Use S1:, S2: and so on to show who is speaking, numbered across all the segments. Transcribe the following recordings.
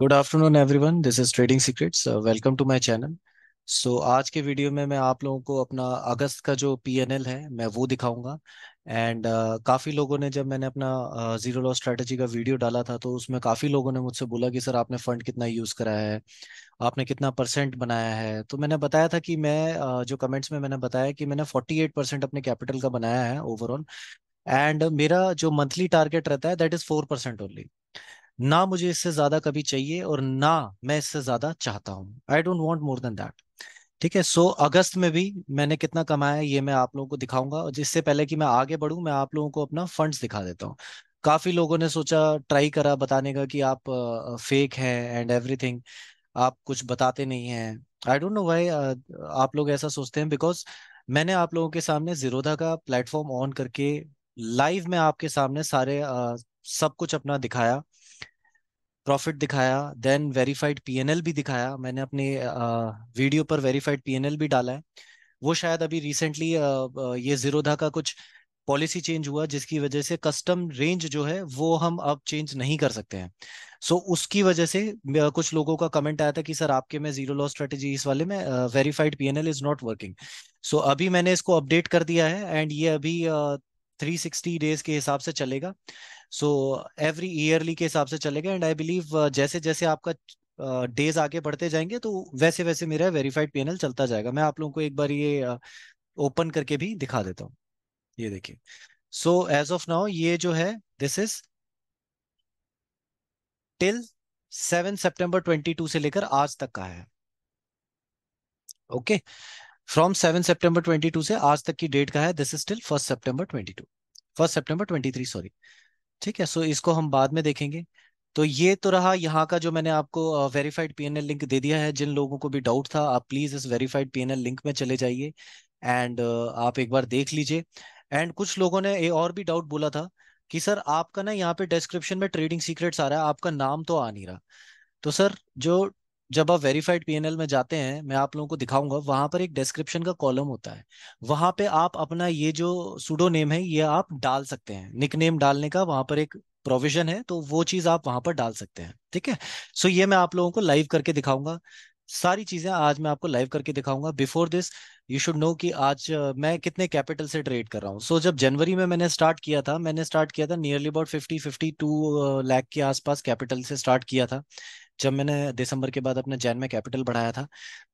S1: Good afternoon everyone this is trading secrets welcome to my channel so आज के video में मैं आप लोगों को अपना अगस्त का जो पीएनएल है मैं वो दिखाऊंगा एंड uh, काफ़ी लोगों ने जब मैंने अपना जीरो लॉस स्ट्रेटजी का वीडियो डाला था तो उसमें काफ़ी लोगों ने मुझसे बोला कि सर आपने फंड कितना यूज़ कराया है आपने कितना परसेंट बनाया है तो मैंने बताया था कि मैं uh, जो कमेंट्स में मैंने बताया कि मैंने एट परसेंट अपने कैपिटल का बनाया है ओवरऑल एंड मेरा जो मंथली टारगेट रहता है that is four percent only ना मुझे इससे ज्यादा कभी चाहिए और ना मैं इससे ज्यादा चाहता हूँ I don't want more than that ठीक है सो अगस्त में भी मैंने कितना कमाया ये मैं आप लोगों को दिखाऊंगा और जिससे पहले कि मैं आगे बढ़ू मैं आप लोगों को अपना फंड्स दिखा देता हूँ काफी लोगों ने सोचा ट्राई करा बताने का कि आप फेक हैं एंड एवरीथिंग आप कुछ बताते नहीं हैं आई डोंट नो वाई आप लोग ऐसा सोचते हैं बिकॉज मैंने आप लोगों के सामने जीरोधा का प्लेटफॉर्म ऑन करके लाइव में आपके सामने सारे uh, सब कुछ अपना दिखाया प्रॉफिट दिखाया देन वेरीफाइड पीएनएल भी दिखाया मैंने अपने वीडियो पर वेरीफाइड पीएनएल भी डाला है वो शायद अभी रिसेंटली ये जीरोधा का कुछ पॉलिसी चेंज हुआ जिसकी वजह से कस्टम रेंज जो है वो हम अब चेंज नहीं कर सकते हैं सो so, उसकी वजह से कुछ लोगों का कमेंट आया था कि सर आपके में जीरो लॉस स्ट्रेटेजी इस वाले में verified PnL is not working so अभी मैंने इसको अपडेट कर दिया है एंड ये अभी uh, 360 डेज के हिसाब से चलेगा सो एवरी ईयरली के हिसाब से चलेगा एंड आई बिलीव जैसे जैसे आपका डेज uh, आगे बढ़ते जाएंगे तो वैसे वैसे मेरा वेरीफाइड पीएनएल चलता जाएगा मैं आप लोगों को एक बार ये ओपन uh, करके भी दिखा देता हूँ ये देखिए सो एज ऑफ नाउ ये जो है this is till seven September 22 से लेकर आज तक का है okay okay? From seven September twenty two से आज तक की डेट का है this is still first September twenty two first September twenty three sorry ठीक है सो so इसको हम बाद में देखेंगे तो ये तो रहा यहाँ का जो मैंने आपको वेरीफाइड पीएनएल लिंक दे दिया है जिन लोगों को भी डाउट था आप प्लीज इस वेरीफाइड पीएनएल लिंक में चले जाइए एंड आप एक बार देख लीजिए एंड कुछ लोगों ने और भी डाउट बोला था कि सर आपका ना यहाँ पे डिस्क्रिप्शन में ट्रेडिंग सीक्रेट्स आ रहा है आपका नाम तो आ नहीं रहा तो सर जो जब आप वेरीफाइड पीएनएल में जाते हैं मैं आप लोगों को दिखाऊंगा वहां पर एक डिस्क्रिप्शन का कॉलम होता है वहां पे आप अपना ये जो सुडो नेम है ये आप डाल सकते हैं निक नेम डालने का वहां पर एक प्रोविजन है तो वो चीज आप वहां पर डाल सकते हैं ठीक है सो ये मैं आप लोगों को लाइव करके दिखाऊंगा सारी चीजें आज मैं आपको लाइव करके दिखाऊंगा before this you should know कि आज मैं कितने कैपिटल से ट्रेड कर रहा हूँ सो so, जब जनवरी में मैंने स्टार्ट किया था मैंने स्टार्ट किया था nearly about fifty fifty two lakh के आसपास कैपिटल से स्टार्ट किया था जब मैंने दिसंबर के बाद अपने जैन में कैपिटल बढ़ाया था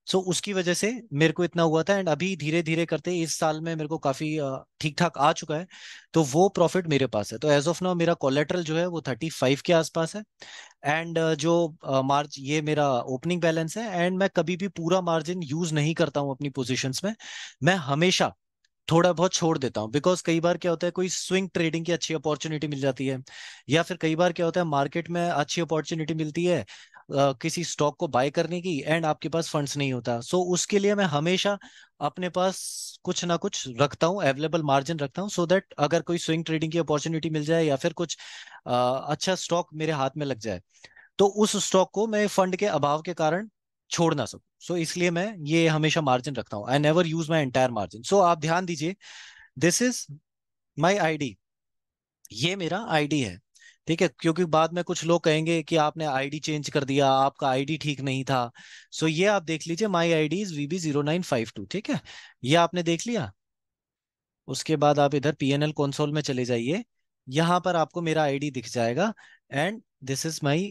S1: सो so उसकी वजह से मेरे को इतना हुआ था एंड अभी धीरे धीरे करते इस साल में मेरे को काफी ठीक ठाक आ चुका है तो वो प्रॉफिट मेरे पास है तो एज ऑफ नाउ मेरा कोलेट्रल जो है वो थर्टी फाइव के आसपास है एंड जो मार्च ये मेरा ओपनिंग बैलेंस है एंड मैं कभी भी पूरा मार्जिन यूज नहीं करता हूँ अपनी पोजिशन में मैं हमेशा थोड़ा बहुत छोड़ देता हूँ बिकॉज कई बार क्या होता है कोई स्विंग ट्रेडिंग की अच्छी अपॉर्चुनिटी मिल जाती है या फिर कई बार क्या होता है मार्केट में अच्छी अपॉर्चुनिटी मिलती है किसी स्टॉक को बाय करने की एंड आपके पास फंड्स नहीं होता सो so, उसके लिए मैं हमेशा अपने पास कुछ ना कुछ रखता हूँ अवेलेबल मार्जिन रखता हूँ सो दैट अगर कोई स्विंग ट्रेडिंग की अपॉर्चुनिटी मिल जाए या फिर कुछ आ, अच्छा स्टॉक मेरे हाथ में लग जाए तो उस स्टॉक को मैं फंड के अभाव के कारण छोड़ ना सकू सो so, इसलिए मैं ये हमेशा मार्जिन रखता हूँ I never use my entire margin so आप ध्यान दीजिए दिस इज माई आईडी ये मेरा आईडी है ठीक है क्योंकि बाद में कुछ लोग कहेंगे कि आपने आईडी चेंज कर दिया आपका आईडी ठीक नहीं था सो so ये आप देख लीजिए my I D is V B zero nine five two ठीक है ये आपने देख लिया उसके बाद आप इधर पी एन एल कंसोल में चले जाइए यहां पर आपको मेरा आईडी दिख जाएगा and this is my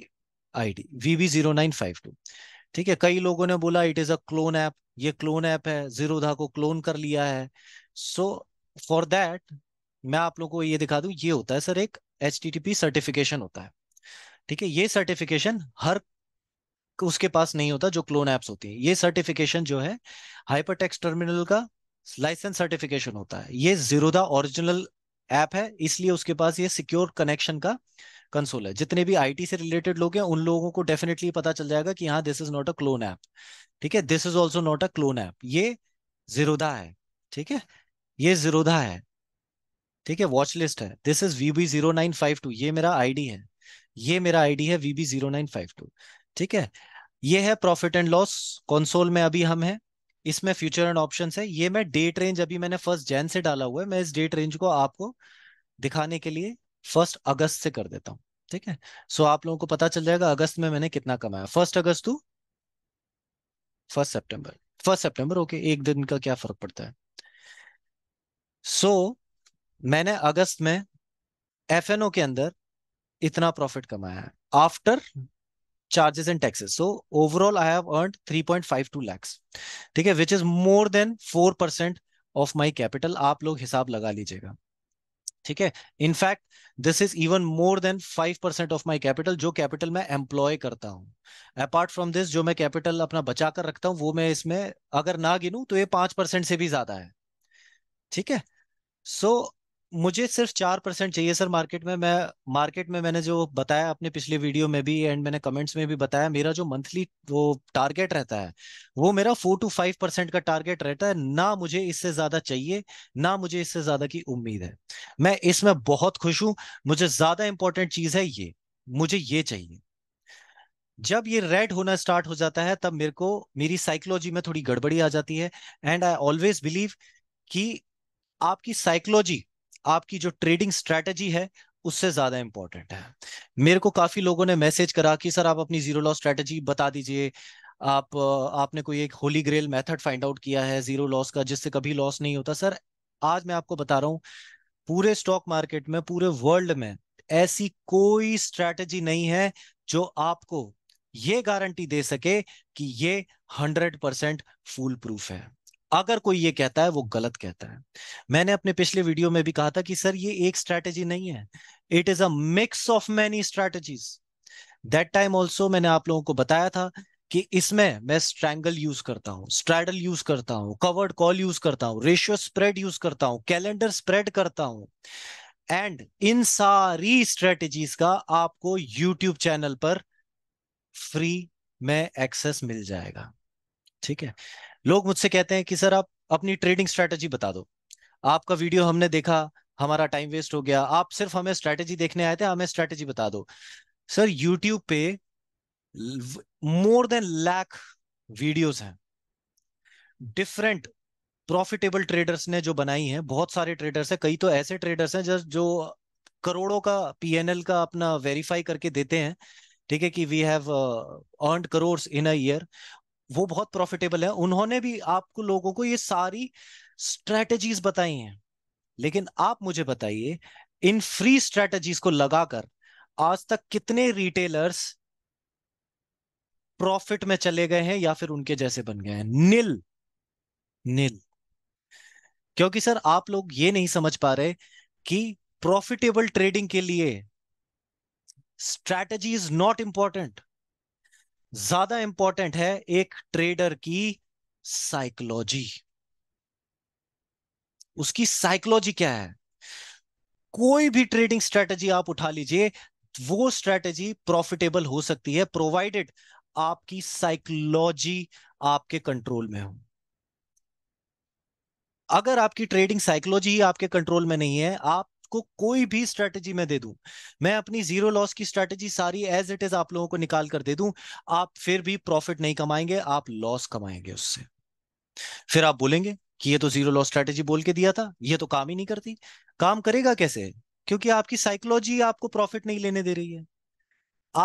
S1: ID V B zero nine five two ठीक है कई लोगों ने बोला it is a clone app ये क्लोन ऐप है जीरोधा को क्लोन कर लिया है सो फॉर दैट मैं आप लोगों को ये दिखा दूं ये होता है सर एक एच सर्टिफिकेशन होता है ठीक है ये सर्टिफिकेशन हर उसके पास नहीं होता जो क्लोन एप्स होती है ये सर्टिफिकेशन जो है हाइपरटेक्स्ट टर्मिनल का लाइसेंस सर्टिफिकेशन होता है ये जीरोदा ओरिजिनल ऐप है इसलिए उसके पास ये सिक्योर कनेक्शन का कंसोल है जितने भी आईटी से रिलेटेड लोग हैं उन लोगों को डेफिनेटली पता चल जाएगा कि हाँ this is not a clone app ठीक है this is also not a clone app ये जीरोधा है ठीक है ये जीरोधा है ठीक है वॉच लिस्ट है this is V B zero nine five two ये मेरा आईडी है ये मेरा आईडी है V B zero nine five two ठीक है ये है प्रॉफिट एंड लॉस कंसोल में अभी हम हैं इसमें फ्यूचर एंड ऑप्शन है ये मैं डेट रेंज अभी मैंने फर्स्ट जैन से डाला हुआ है मैं इस डेट रेंज को आपको दिखाने के लिए फर्स्ट अगस्त से कर देता हूँ ठीक है सो आप लोगों को पता चल जाएगा अगस्त में मैंने कितना कमाया first August to first September first September okay एक दिन का क्या फर्क पड़ता है सो so, मैंने अगस्त में एफएनओ के अंदर इतना प्रॉफिट कमाया है after charges and taxes so overall I have earn three point five two lakhs ठीक है which is more than four percent of my capital आप लोग हिसाब लगा लीजिएगा ठीक है in fact this is even more than five percent of my capital जो कैपिटल मैं एम्प्लॉय करता हूँ अपार्ट फ्रॉम दिस जो मैं कैपिटल अपना बचा कर रखता हूँ वो मैं इसमें अगर ना गिनू तो ये पांच परसेंट से भी ज्यादा है ठीक है सो so, मुझे सिर्फ चार परसेंट चाहिए सर मार्केट में मैं मार्केट में मैंने जो बताया अपने पिछले वीडियो में भी एंड मैंने कमेंट्स में भी बताया मेरा जो मंथली वो टारगेट रहता है वो मेरा फोर टू फाइव परसेंट का टारगेट रहता है ना मुझे इससे ज्यादा चाहिए ना मुझे इससे ज्यादा की उम्मीद है मैं इसमें बहुत खुश हूं मुझे ज्यादा इंपॉर्टेंट चीज है ये मुझे ये चाहिए जब ये रेड होना स्टार्ट हो जाता है तब मेरे को मेरी साइकोलॉजी में थोड़ी गड़बड़ी आ जाती है एंड आई ऑलवेज बिलीव कि आपकी साइकोलॉजी आपकी जो ट्रेडिंग स्ट्रैटेजी है उससे ज्यादा इंपॉर्टेंट है मेरे को काफी लोगों ने मैसेज करा कि सर आप अपनी जीरो लॉस स्ट्रैटेजी बता दीजिए आप आपने कोई एक holy grail method find out किया है जीरो लॉस का जिससे कभी लॉस नहीं होता सर आज मैं आपको बता रहा हूं पूरे स्टॉक मार्केट में पूरे वर्ल्ड में ऐसी कोई स्ट्रैटेजी नहीं है जो आपको ये गारंटी दे सके कि ये हंड्रेड परसेंट फूल प्रूफ है अगर कोई ये कहता है वो गलत कहता है मैंने अपने पिछले वीडियो में भी कहा था कि सर ये एक स्ट्रैटेजी नहीं है it is a mix of many strategies that time also मैंने आप लोगों को बताया था कि इसमें मैं स्ट्रैंगल यूज करता हूँ स्ट्रैडल यूज करता हूँ कवर्ड कॉल यूज करता हूँ रेशियो स्प्रेड यूज करता हूँ कैलेंडर स्प्रेड करता हूँ एंड इन सारी स्ट्रेटेजीज का आपको यूट्यूब चैनल पर फ्री में एक्सेस मिल जाएगा ठीक है लोग मुझसे कहते हैं कि सर आप अपनी ट्रेडिंग स्ट्रेटजी बता दो आपका वीडियो हमने देखा हमारा टाइम वेस्ट हो गया आप सिर्फ हमें स्ट्रेटेजी देखने आए थे हमें स्ट्रेटेजी बता दो सर यूट्यूब पे मोर देन लैख वीडियोज हैं डिफरेंट प्रॉफिटेबल ट्रेडर्स ने जो बनाई है बहुत सारे ट्रेडर्स हैं कई तो ऐसे ट्रेडर्स हैं जस्ट जो करोड़ों का पीएनएल का अपना वेरीफाई करके देते हैं ठीक है कि we have earn crores in a year वो बहुत प्रॉफिटेबल है उन्होंने भी आपको लोगों को ये सारी स्ट्रेटजीज बताई हैं लेकिन आप मुझे बताइए इन फ्री स्ट्रेटजीज को लगाकर आज तक कितने रिटेलर्स प्रॉफिट में चले गए हैं या फिर उनके जैसे बन गए हैं नील नील क्योंकि सर आप लोग ये नहीं समझ पा रहे कि प्रॉफिटेबल ट्रेडिंग के लिए स्ट्रैटेजी इज नॉट इंपॉर्टेंट ज्यादा इंपॉर्टेंट है एक ट्रेडर की साइकोलॉजी उसकी साइकोलॉजी क्या है कोई भी ट्रेडिंग स्ट्रेटजी आप उठा लीजिए वो स्ट्रेटजी प्रॉफिटेबल हो सकती है प्रोवाइडेड आपकी साइकोलॉजी आपके कंट्रोल में हो अगर आपकी ट्रेडिंग साइकोलॉजी ही आपके कंट्रोल में नहीं है आप आपको कोई भी स्ट्रेटेजी मैं दे दूं मैं अपनी जीरो लॉस की स्ट्रेटेजी सारी एज इट इज आप लोगों को निकाल कर दे दूं आप फिर भी प्रॉफिट नहीं कमाएंगे आप लॉस कमाएंगे उससे फिर आप बोलेंगे कि ये तो जीरो लॉस स्ट्रेटेजी बोल के दिया था ये तो काम ही नहीं करती काम करेगा कैसे क्योंकि आपकी साइकोलॉजी आपको प्रॉफिट नहीं लेने दे रही है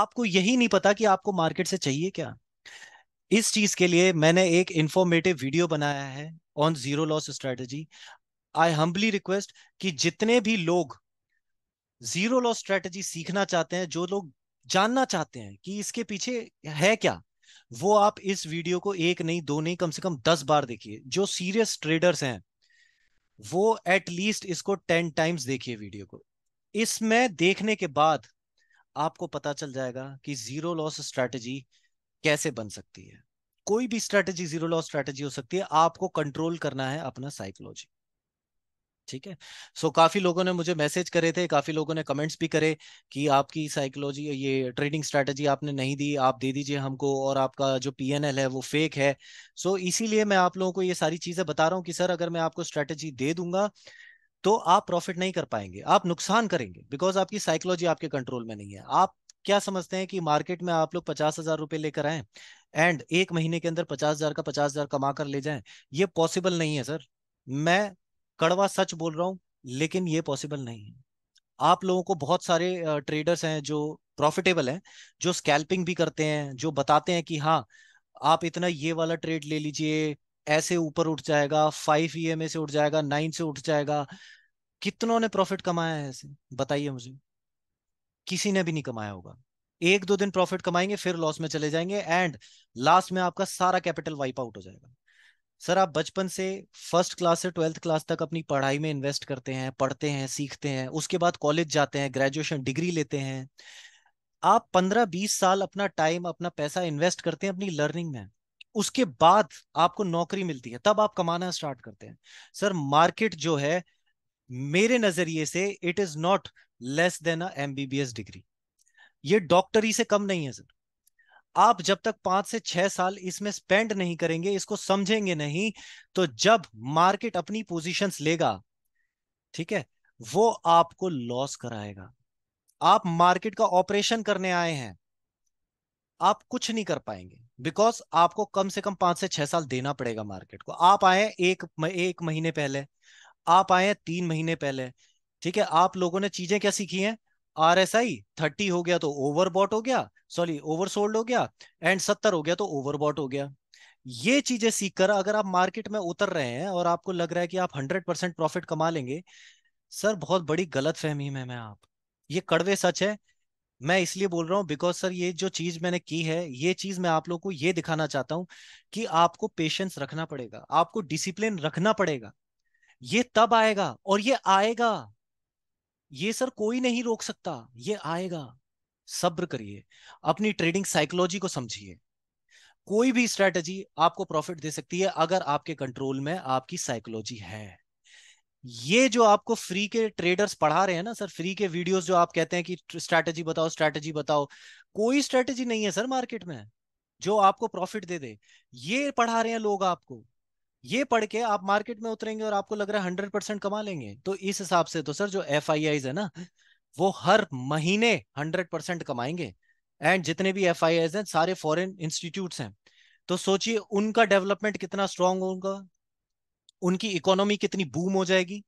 S1: आपको यही नहीं पता कि आपको मार्केट से चाहिए क्या इस चीज के लिए मैंने एक इंफॉर्मेटिव वीडियो बनाया है on zero loss strategy I humbly request कि जितने भी लोग जीरो लॉस स्ट्रेटजी सीखना चाहते हैं जो लोग जानना चाहते हैं कि इसके पीछे है क्या वो आप इस वीडियो को एक नहीं दो नहीं कम से कम दस बार देखिए जो सीरियस ट्रेडर्स हैं वो एट लीस्ट इसको टेन टाइम्स देखिए वीडियो को इसमें देखने के बाद आपको पता चल जाएगा कि जीरो लॉस स्ट्रेटजी कैसे बन सकती है कोई भी स्ट्रेटजी जीरो लॉस स्ट्रेटजी हो सकती है आपको कंट्रोल करना है अपना साइकोलॉजी ठीक है सो so, काफी लोगों ने मुझे मैसेज करे थे काफी लोगों ने कमेंट्स भी करे कि आपकी साइकोलॉजी ये ट्रेडिंग स्ट्रेटजी आपने नहीं दी आप दे दीजिए हमको और आपका जो पीएनएल है वो फेक है सो so, इसीलिए मैं आप लोगों को ये सारी चीजें बता रहा हूँ कि सर अगर मैं आपको स्ट्रेटजी दे दूंगा तो आप प्रॉफिट नहीं कर पाएंगे आप नुकसान करेंगे बिकॉज आपकी साइकोलॉजी आपके कंट्रोल में नहीं है आप क्या समझते हैं कि मार्केट में आप लोग पचास हजार रुपए लेकर आए एंड एक महीने के अंदर पचास हजार का पचास हजार कमा कर ले जाएं ये पॉसिबल नहीं है सर मैं कड़वा सच बोल रहा हूं लेकिन ये पॉसिबल नहीं है आप लोगों को बहुत सारे ट्रेडर्स हैं जो प्रॉफिटेबल हैं जो स्कैल्पिंग भी करते हैं जो बताते हैं कि हाँ आप इतना ये वाला ट्रेड ले लीजिए ऐसे ऊपर उठ जाएगा फाइव ई e से उठ जाएगा नाइन से उठ जाएगा कितनों ने प्रॉफिट कमाया है ऐसे बताइए मुझे किसी ने भी नहीं कमाया होगा एक दो दिन प्रॉफिट कमाएंगे फिर लॉस में चले जाएंगे एंड लास्ट में आपका सारा कैपिटल वाइप आउट हो जाएगा सर आप बचपन से फर्स्ट क्लास से ट्वेल्थ क्लास तक अपनी पढ़ाई में इन्वेस्ट करते हैं पढ़ते हैं सीखते हैं उसके बाद कॉलेज जाते हैं ग्रेजुएशन डिग्री लेते हैं आप पंद्रह बीस साल अपना टाइम अपना पैसा इन्वेस्ट करते हैं अपनी लर्निंग में उसके बाद आपको नौकरी मिलती है तब आप कमाना स्टार्ट करते हैं सर मार्केट जो है मेरे नजरिए से it is not less than MBBS degree ये डॉक्टरी से कम नहीं है सर आप जब तक पांच से छह साल इसमें स्पेंड नहीं करेंगे इसको समझेंगे नहीं तो जब मार्केट अपनी पोजीशंस लेगा ठीक है वो आपको लॉस कराएगा आप मार्केट का ऑपरेशन करने आए हैं आप कुछ नहीं कर पाएंगे बिकॉज आपको कम से कम पांच से छह साल देना पड़ेगा मार्केट को आप आए एक एक महीने पहले आप आए तीन महीने पहले ठीक है आप लोगों ने चीजें क्या सीखी हैं आर एस आई थर्टी हो गया तो ओवरबॉट हो गया सॉरी ओवरसोल्ड हो गया एंड सत्तर हो गया तो ओवरबॉट हो गया ये चीजें सीखकर अगर आप मार्केट में उतर रहे हैं और आपको लग रहा है कि आप हंड्रेड परसेंट प्रॉफिट कमा लेंगे सर बहुत बड़ी गलत फहमी में मैं आप ये कड़वे सच है मैं इसलिए बोल रहा हूँ बिकॉज सर ये जो चीज मैंने की है ये चीज मैं आप लोगों को ये दिखाना चाहता हूँ कि आपको पेशेंस रखना पड़ेगा आपको डिसिप्लिन रखना पड़ेगा ये तब आएगा और ये आएगा ये सर कोई नहीं रोक सकता ये आएगा सब्र करिए अपनी ट्रेडिंग साइकोलॉजी को समझिए कोई भी स्ट्रेटजी आपको प्रॉफिट दे सकती है अगर आपके कंट्रोल में आपकी साइकोलॉजी है ये जो आपको फ्री के ट्रेडर्स पढ़ा रहे हैं ना सर फ्री के वीडियोस जो आप कहते हैं कि स्ट्रैटेजी बताओ स्ट्रैटेजी बताओ कोई स्ट्रैटेजी नहीं है सर मार्केट में जो आपको प्रॉफिट दे दे ये पढ़ा रहे हैं लोग आपको ये पढ़ के आप मार्केट में उतरेंगे और आपको लग रहा है हंड्रेड परसेंट कमा लेंगे तो इस हिसाब से तो सर जो एफ आई आईज है ना वो हर महीने हंड्रेड परसेंट कमाएंगे एंड जितने भी एफ आई आईज हैं सारे फॉरेन इंस्टीट्यूट हैं तो सोचिए उनका डेवलपमेंट कितना स्ट्रांग होगा उनकी इकोनॉमी कितनी बूम हो जाएगी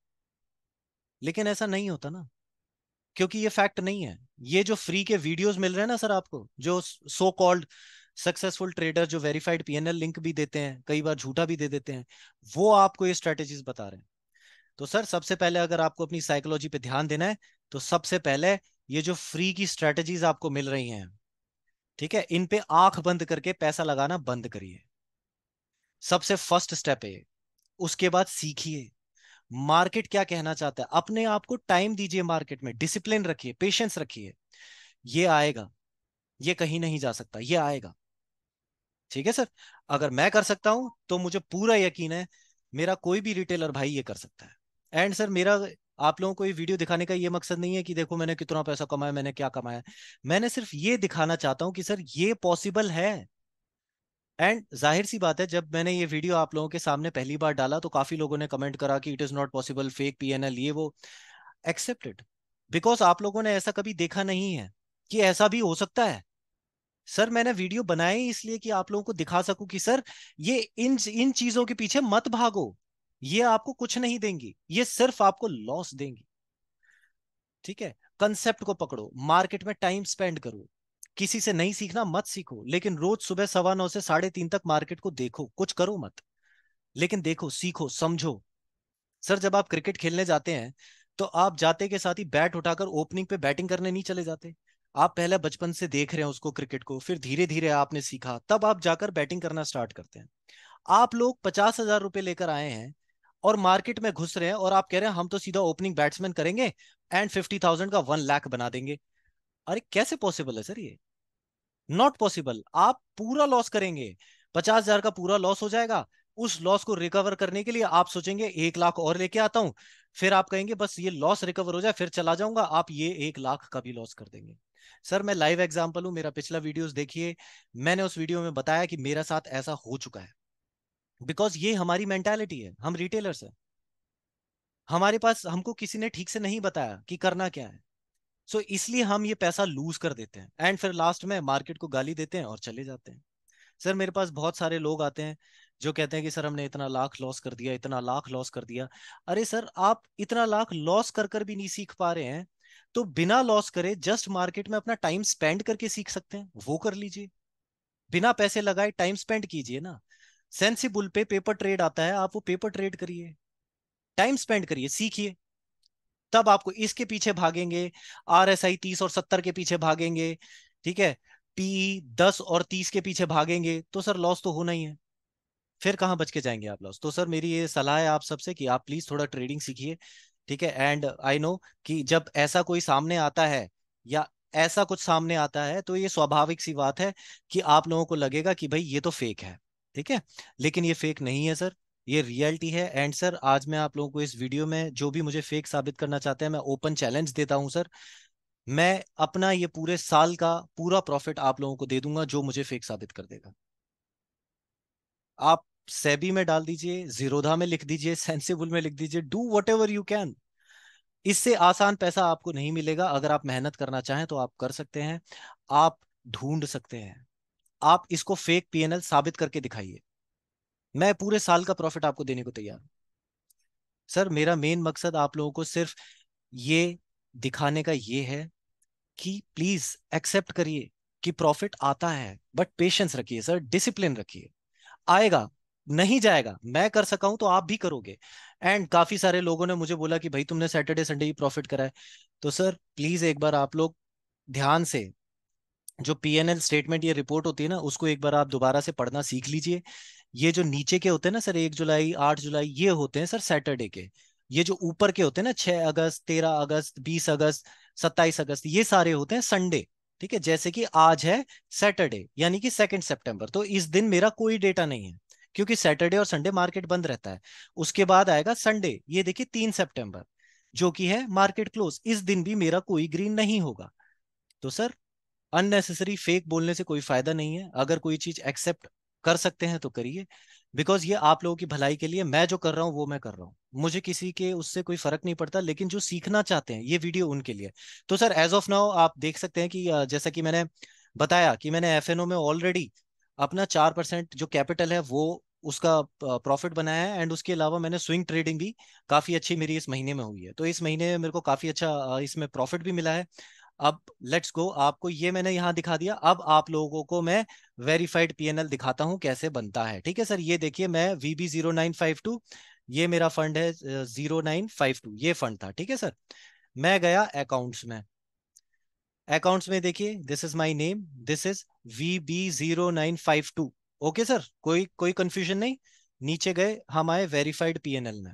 S1: लेकिन ऐसा नहीं होता ना क्योंकि ये फैक्ट नहीं है ये जो फ्री के वीडियोस मिल रहे हैं ना सर आपको जो सो कॉल्ड सक्सेसफुल ट्रेडर जो वेरीफाइड पीएनएल लिंक भी देते हैं कई बार झूठा भी दे देते हैं वो आपको ये स्ट्रेटेजी बता रहे हैं तो सर सबसे पहले अगर आपको अपनी साइकोलॉजी पे ध्यान देना है तो सबसे पहले ये जो फ्री की स्ट्रेटेजीज आपको मिल रही हैं ठीक है इन पे आंख बंद करके पैसा लगाना बंद करिए सबसे फर्स्ट स्टेप है उसके बाद सीखिए मार्केट क्या कहना चाहता है अपने आप को टाइम दीजिए मार्केट में डिसिप्लिन रखिए पेशेंस रखिए ये आएगा ये कहीं नहीं जा सकता ये आएगा ठीक है सर अगर मैं कर सकता हूं तो मुझे पूरा यकीन है मेरा कोई भी रिटेलर भाई ये कर सकता है एंड सर मेरा आप लोगों को ये वीडियो दिखाने का ये मकसद नहीं है कि देखो मैंने कितना पैसा कमाया मैंने क्या कमाया मैंने सिर्फ ये दिखाना चाहता हूं कि सर ये पॉसिबल है एंड जाहिर सी बात है जब मैंने ये वीडियो आप लोगों के सामने पहली बार डाला तो काफी लोगों ने कमेंट करा कि it is not possible fake PNL ये वो एक्सेप्टेड बिकॉज आप लोगों ने ऐसा कभी देखा नहीं है कि ऐसा भी हो सकता है सर मैंने वीडियो बनाए इसलिए कि आप लोगों को दिखा सकूं कि सर ये इन इन चीजों के पीछे मत भागो ये आपको कुछ नहीं देंगी ये सिर्फ आपको लॉस देंगी ठीक है कंसेप्ट को पकड़ो मार्केट में टाइम स्पेंड करो किसी से नहीं सीखना मत सीखो लेकिन रोज सुबह सवा नौ से साढ़े तीन तक मार्केट को देखो कुछ करो मत लेकिन देखो सीखो समझो सर जब आप क्रिकेट खेलने जाते हैं तो आप जाते के साथ ही बैट उठाकर ओपनिंग पे बैटिंग करने नहीं चले जाते आप पहले बचपन से देख रहे हैं उसको क्रिकेट को फिर धीरे धीरे आपने सीखा तब आप जाकर बैटिंग करना स्टार्ट करते हैं आप लोग पचास हजार रुपए लेकर आए हैं और मार्केट में घुस रहे हैं और आप कह रहे हैं हम तो सीधा ओपनिंग बैट्समैन करेंगे एंड फिफ्टी थाउजेंड का वन लाख बना देंगे अरे कैसे पॉसिबल है सर ये नॉट पॉसिबल आप पूरा लॉस करेंगे पचास हजार का पूरा लॉस हो जाएगा उस लॉस को रिकवर करने के लिए आप सोचेंगे एक लाख और लेके आता हूं फिर आप कहेंगे बस ये लॉस रिकवर हो जाए फिर चला जाऊंगा आप ये एक लाख का भी लॉस कर देंगे सर मैं लाइव एग्जाम्पल हूँ मेरा पिछला वीडियो देखिए मैंने उस वीडियो में बताया कि मेरा साथ ऐसा हो चुका है बिकॉज ये हमारी मेंटेलिटी है हम रिटेलर्स हैं हमारे पास हमको किसी ने ठीक से नहीं बताया कि करना क्या है सो so, इसलिए हम ये पैसा लूज कर देते हैं एंड फिर लास्ट में मार्केट को गाली देते हैं और चले जाते हैं सर मेरे पास बहुत सारे लोग आते हैं जो कहते हैं कि सर हमने इतना लाख लॉस कर दिया इतना लाख लॉस कर दिया अरे सर आप इतना लाख लॉस कर कर भी नहीं सीख पा रहे हैं तो बिना लॉस करे जस्ट मार्केट में अपना टाइम स्पेंड करके सीख सकते हैं वो कर लीजिए बिना पैसे लगाए टाइम स्पेंड कीजिए ना सेंसिबुल पे पेपर ट्रेड आता है आप वो पेपर ट्रेड करिए टाइम स्पेंड करिए सीखिए तब आपको इसके पीछे भागेंगे आर एस आई तीस और सत्तर के पीछे भागेंगे ठीक है पी दस और तीस के पीछे भागेंगे तो सर लॉस तो होना ही है फिर कहाँ बच के जाएंगे आप लॉस तो सर मेरी ये सलाह है आप सबसे कि आप प्लीज थोड़ा ट्रेडिंग सीखिए ठीक है एंड आई नो कि जब ऐसा कोई सामने आता है या ऐसा कुछ सामने आता है तो ये स्वाभाविक सी बात है कि आप लोगों को लगेगा कि भाई ये तो फेक है ठीक है लेकिन ये फेक नहीं है सर ये रियलिटी है एंड सर आज मैं आप लोगों को इस वीडियो में जो भी मुझे फेक साबित करना चाहते हैं मैं ओपन चैलेंज देता हूं सर मैं अपना ये पूरे साल का पूरा प्रॉफिट आप लोगों को दे दूंगा जो मुझे फेक साबित कर देगा आप सेबी में डाल दीजिए जीरोधा में लिख दीजिए सेंसिबल में लिख दीजिए do whatever you can इससे आसान पैसा आपको नहीं मिलेगा अगर आप मेहनत करना चाहें तो आप कर सकते हैं आप ढूंढ सकते हैं आप इसको फेक पीएनएल साबित करके दिखाइए मैं पूरे साल का प्रॉफिट आपको देने को तैयार हूं सर मेरा मेन मकसद आप लोगों को सिर्फ ये दिखाने का ये है कि प्लीज एक्सेप्ट करिए कि प्रॉफिट आता है बट पेशेंस रखिए सर डिसिप्लिन रखिए आएगा नहीं जाएगा मैं कर सका हूं तो आप भी करोगे एंड काफी सारे लोगों ने मुझे बोला कि भाई तुमने सैटरडे संडे ही प्रॉफिट करा है तो सर प्लीज एक बार आप लोग ध्यान से जो पीएनएल स्टेटमेंट या रिपोर्ट होती है ना उसको एक बार आप दोबारा से पढ़ना सीख लीजिए ये जो नीचे के होते हैं ना सर एक जुलाई आठ जुलाई ये होते हैं सर सैटरडे के ये जो ऊपर के होते हैं ना छह अगस्त तेरह अगस्त बीस अगस्त सत्ताईस अगस्त ये सारे होते हैं संडे ठीक है जैसे कि आज है सैटरडे यानी कि सेकेंड सेप्टेम्बर तो इस दिन मेरा कोई डेटा नहीं है क्योंकि सैटरडे और संडे मार्केट बंद रहता है उसके बाद आएगा संडे ये देखिए तीन सेप्टेम्बर जो कि है मार्केट क्लोज इस दिन भी मेरा कोई ग्रीन नहीं होगा तो सर अननेसेसरी फेक बोलने से कोई फायदा नहीं है अगर कोई चीज एक्सेप्ट कर सकते हैं तो करिए बिकॉज ये आप लोगों की भलाई के लिए मैं जो कर रहा हूँ वो मैं कर रहा हूँ मुझे किसी के उससे कोई फर्क नहीं पड़ता लेकिन जो सीखना चाहते हैं ये वीडियो उनके लिए तो सर एज ऑफ नाउ आप देख सकते हैं कि जैसा कि मैंने बताया कि मैंने एफ में ऑलरेडी अपना चार परसेंट जो कैपिटल है वो उसका प्रॉफिट बनाया है एंड उसके अलावा मैंने स्विंग ट्रेडिंग भी काफ़ी अच्छी मेरी इस महीने में हुई है तो इस महीने में मेरे को काफ़ी अच्छा इसमें प्रॉफिट भी मिला है अब लेट्स गो आपको ये मैंने यहाँ दिखा दिया अब आप लोगों को मैं वेरीफाइड पी दिखाता हूँ कैसे बनता है ठीक है सर ये देखिए मैं B zero nine five two ये मेरा फंड है जीरो नाइन फाइव टू ये फंड था ठीक है सर मैं गया अकाउंट्स में अकाउंट्स में देखिए this is my name this is V B zero nine five two okay sir कोई कोई कंफ्यूजन नहीं नीचे गए हम आए वेरीफाइड पीएनएल में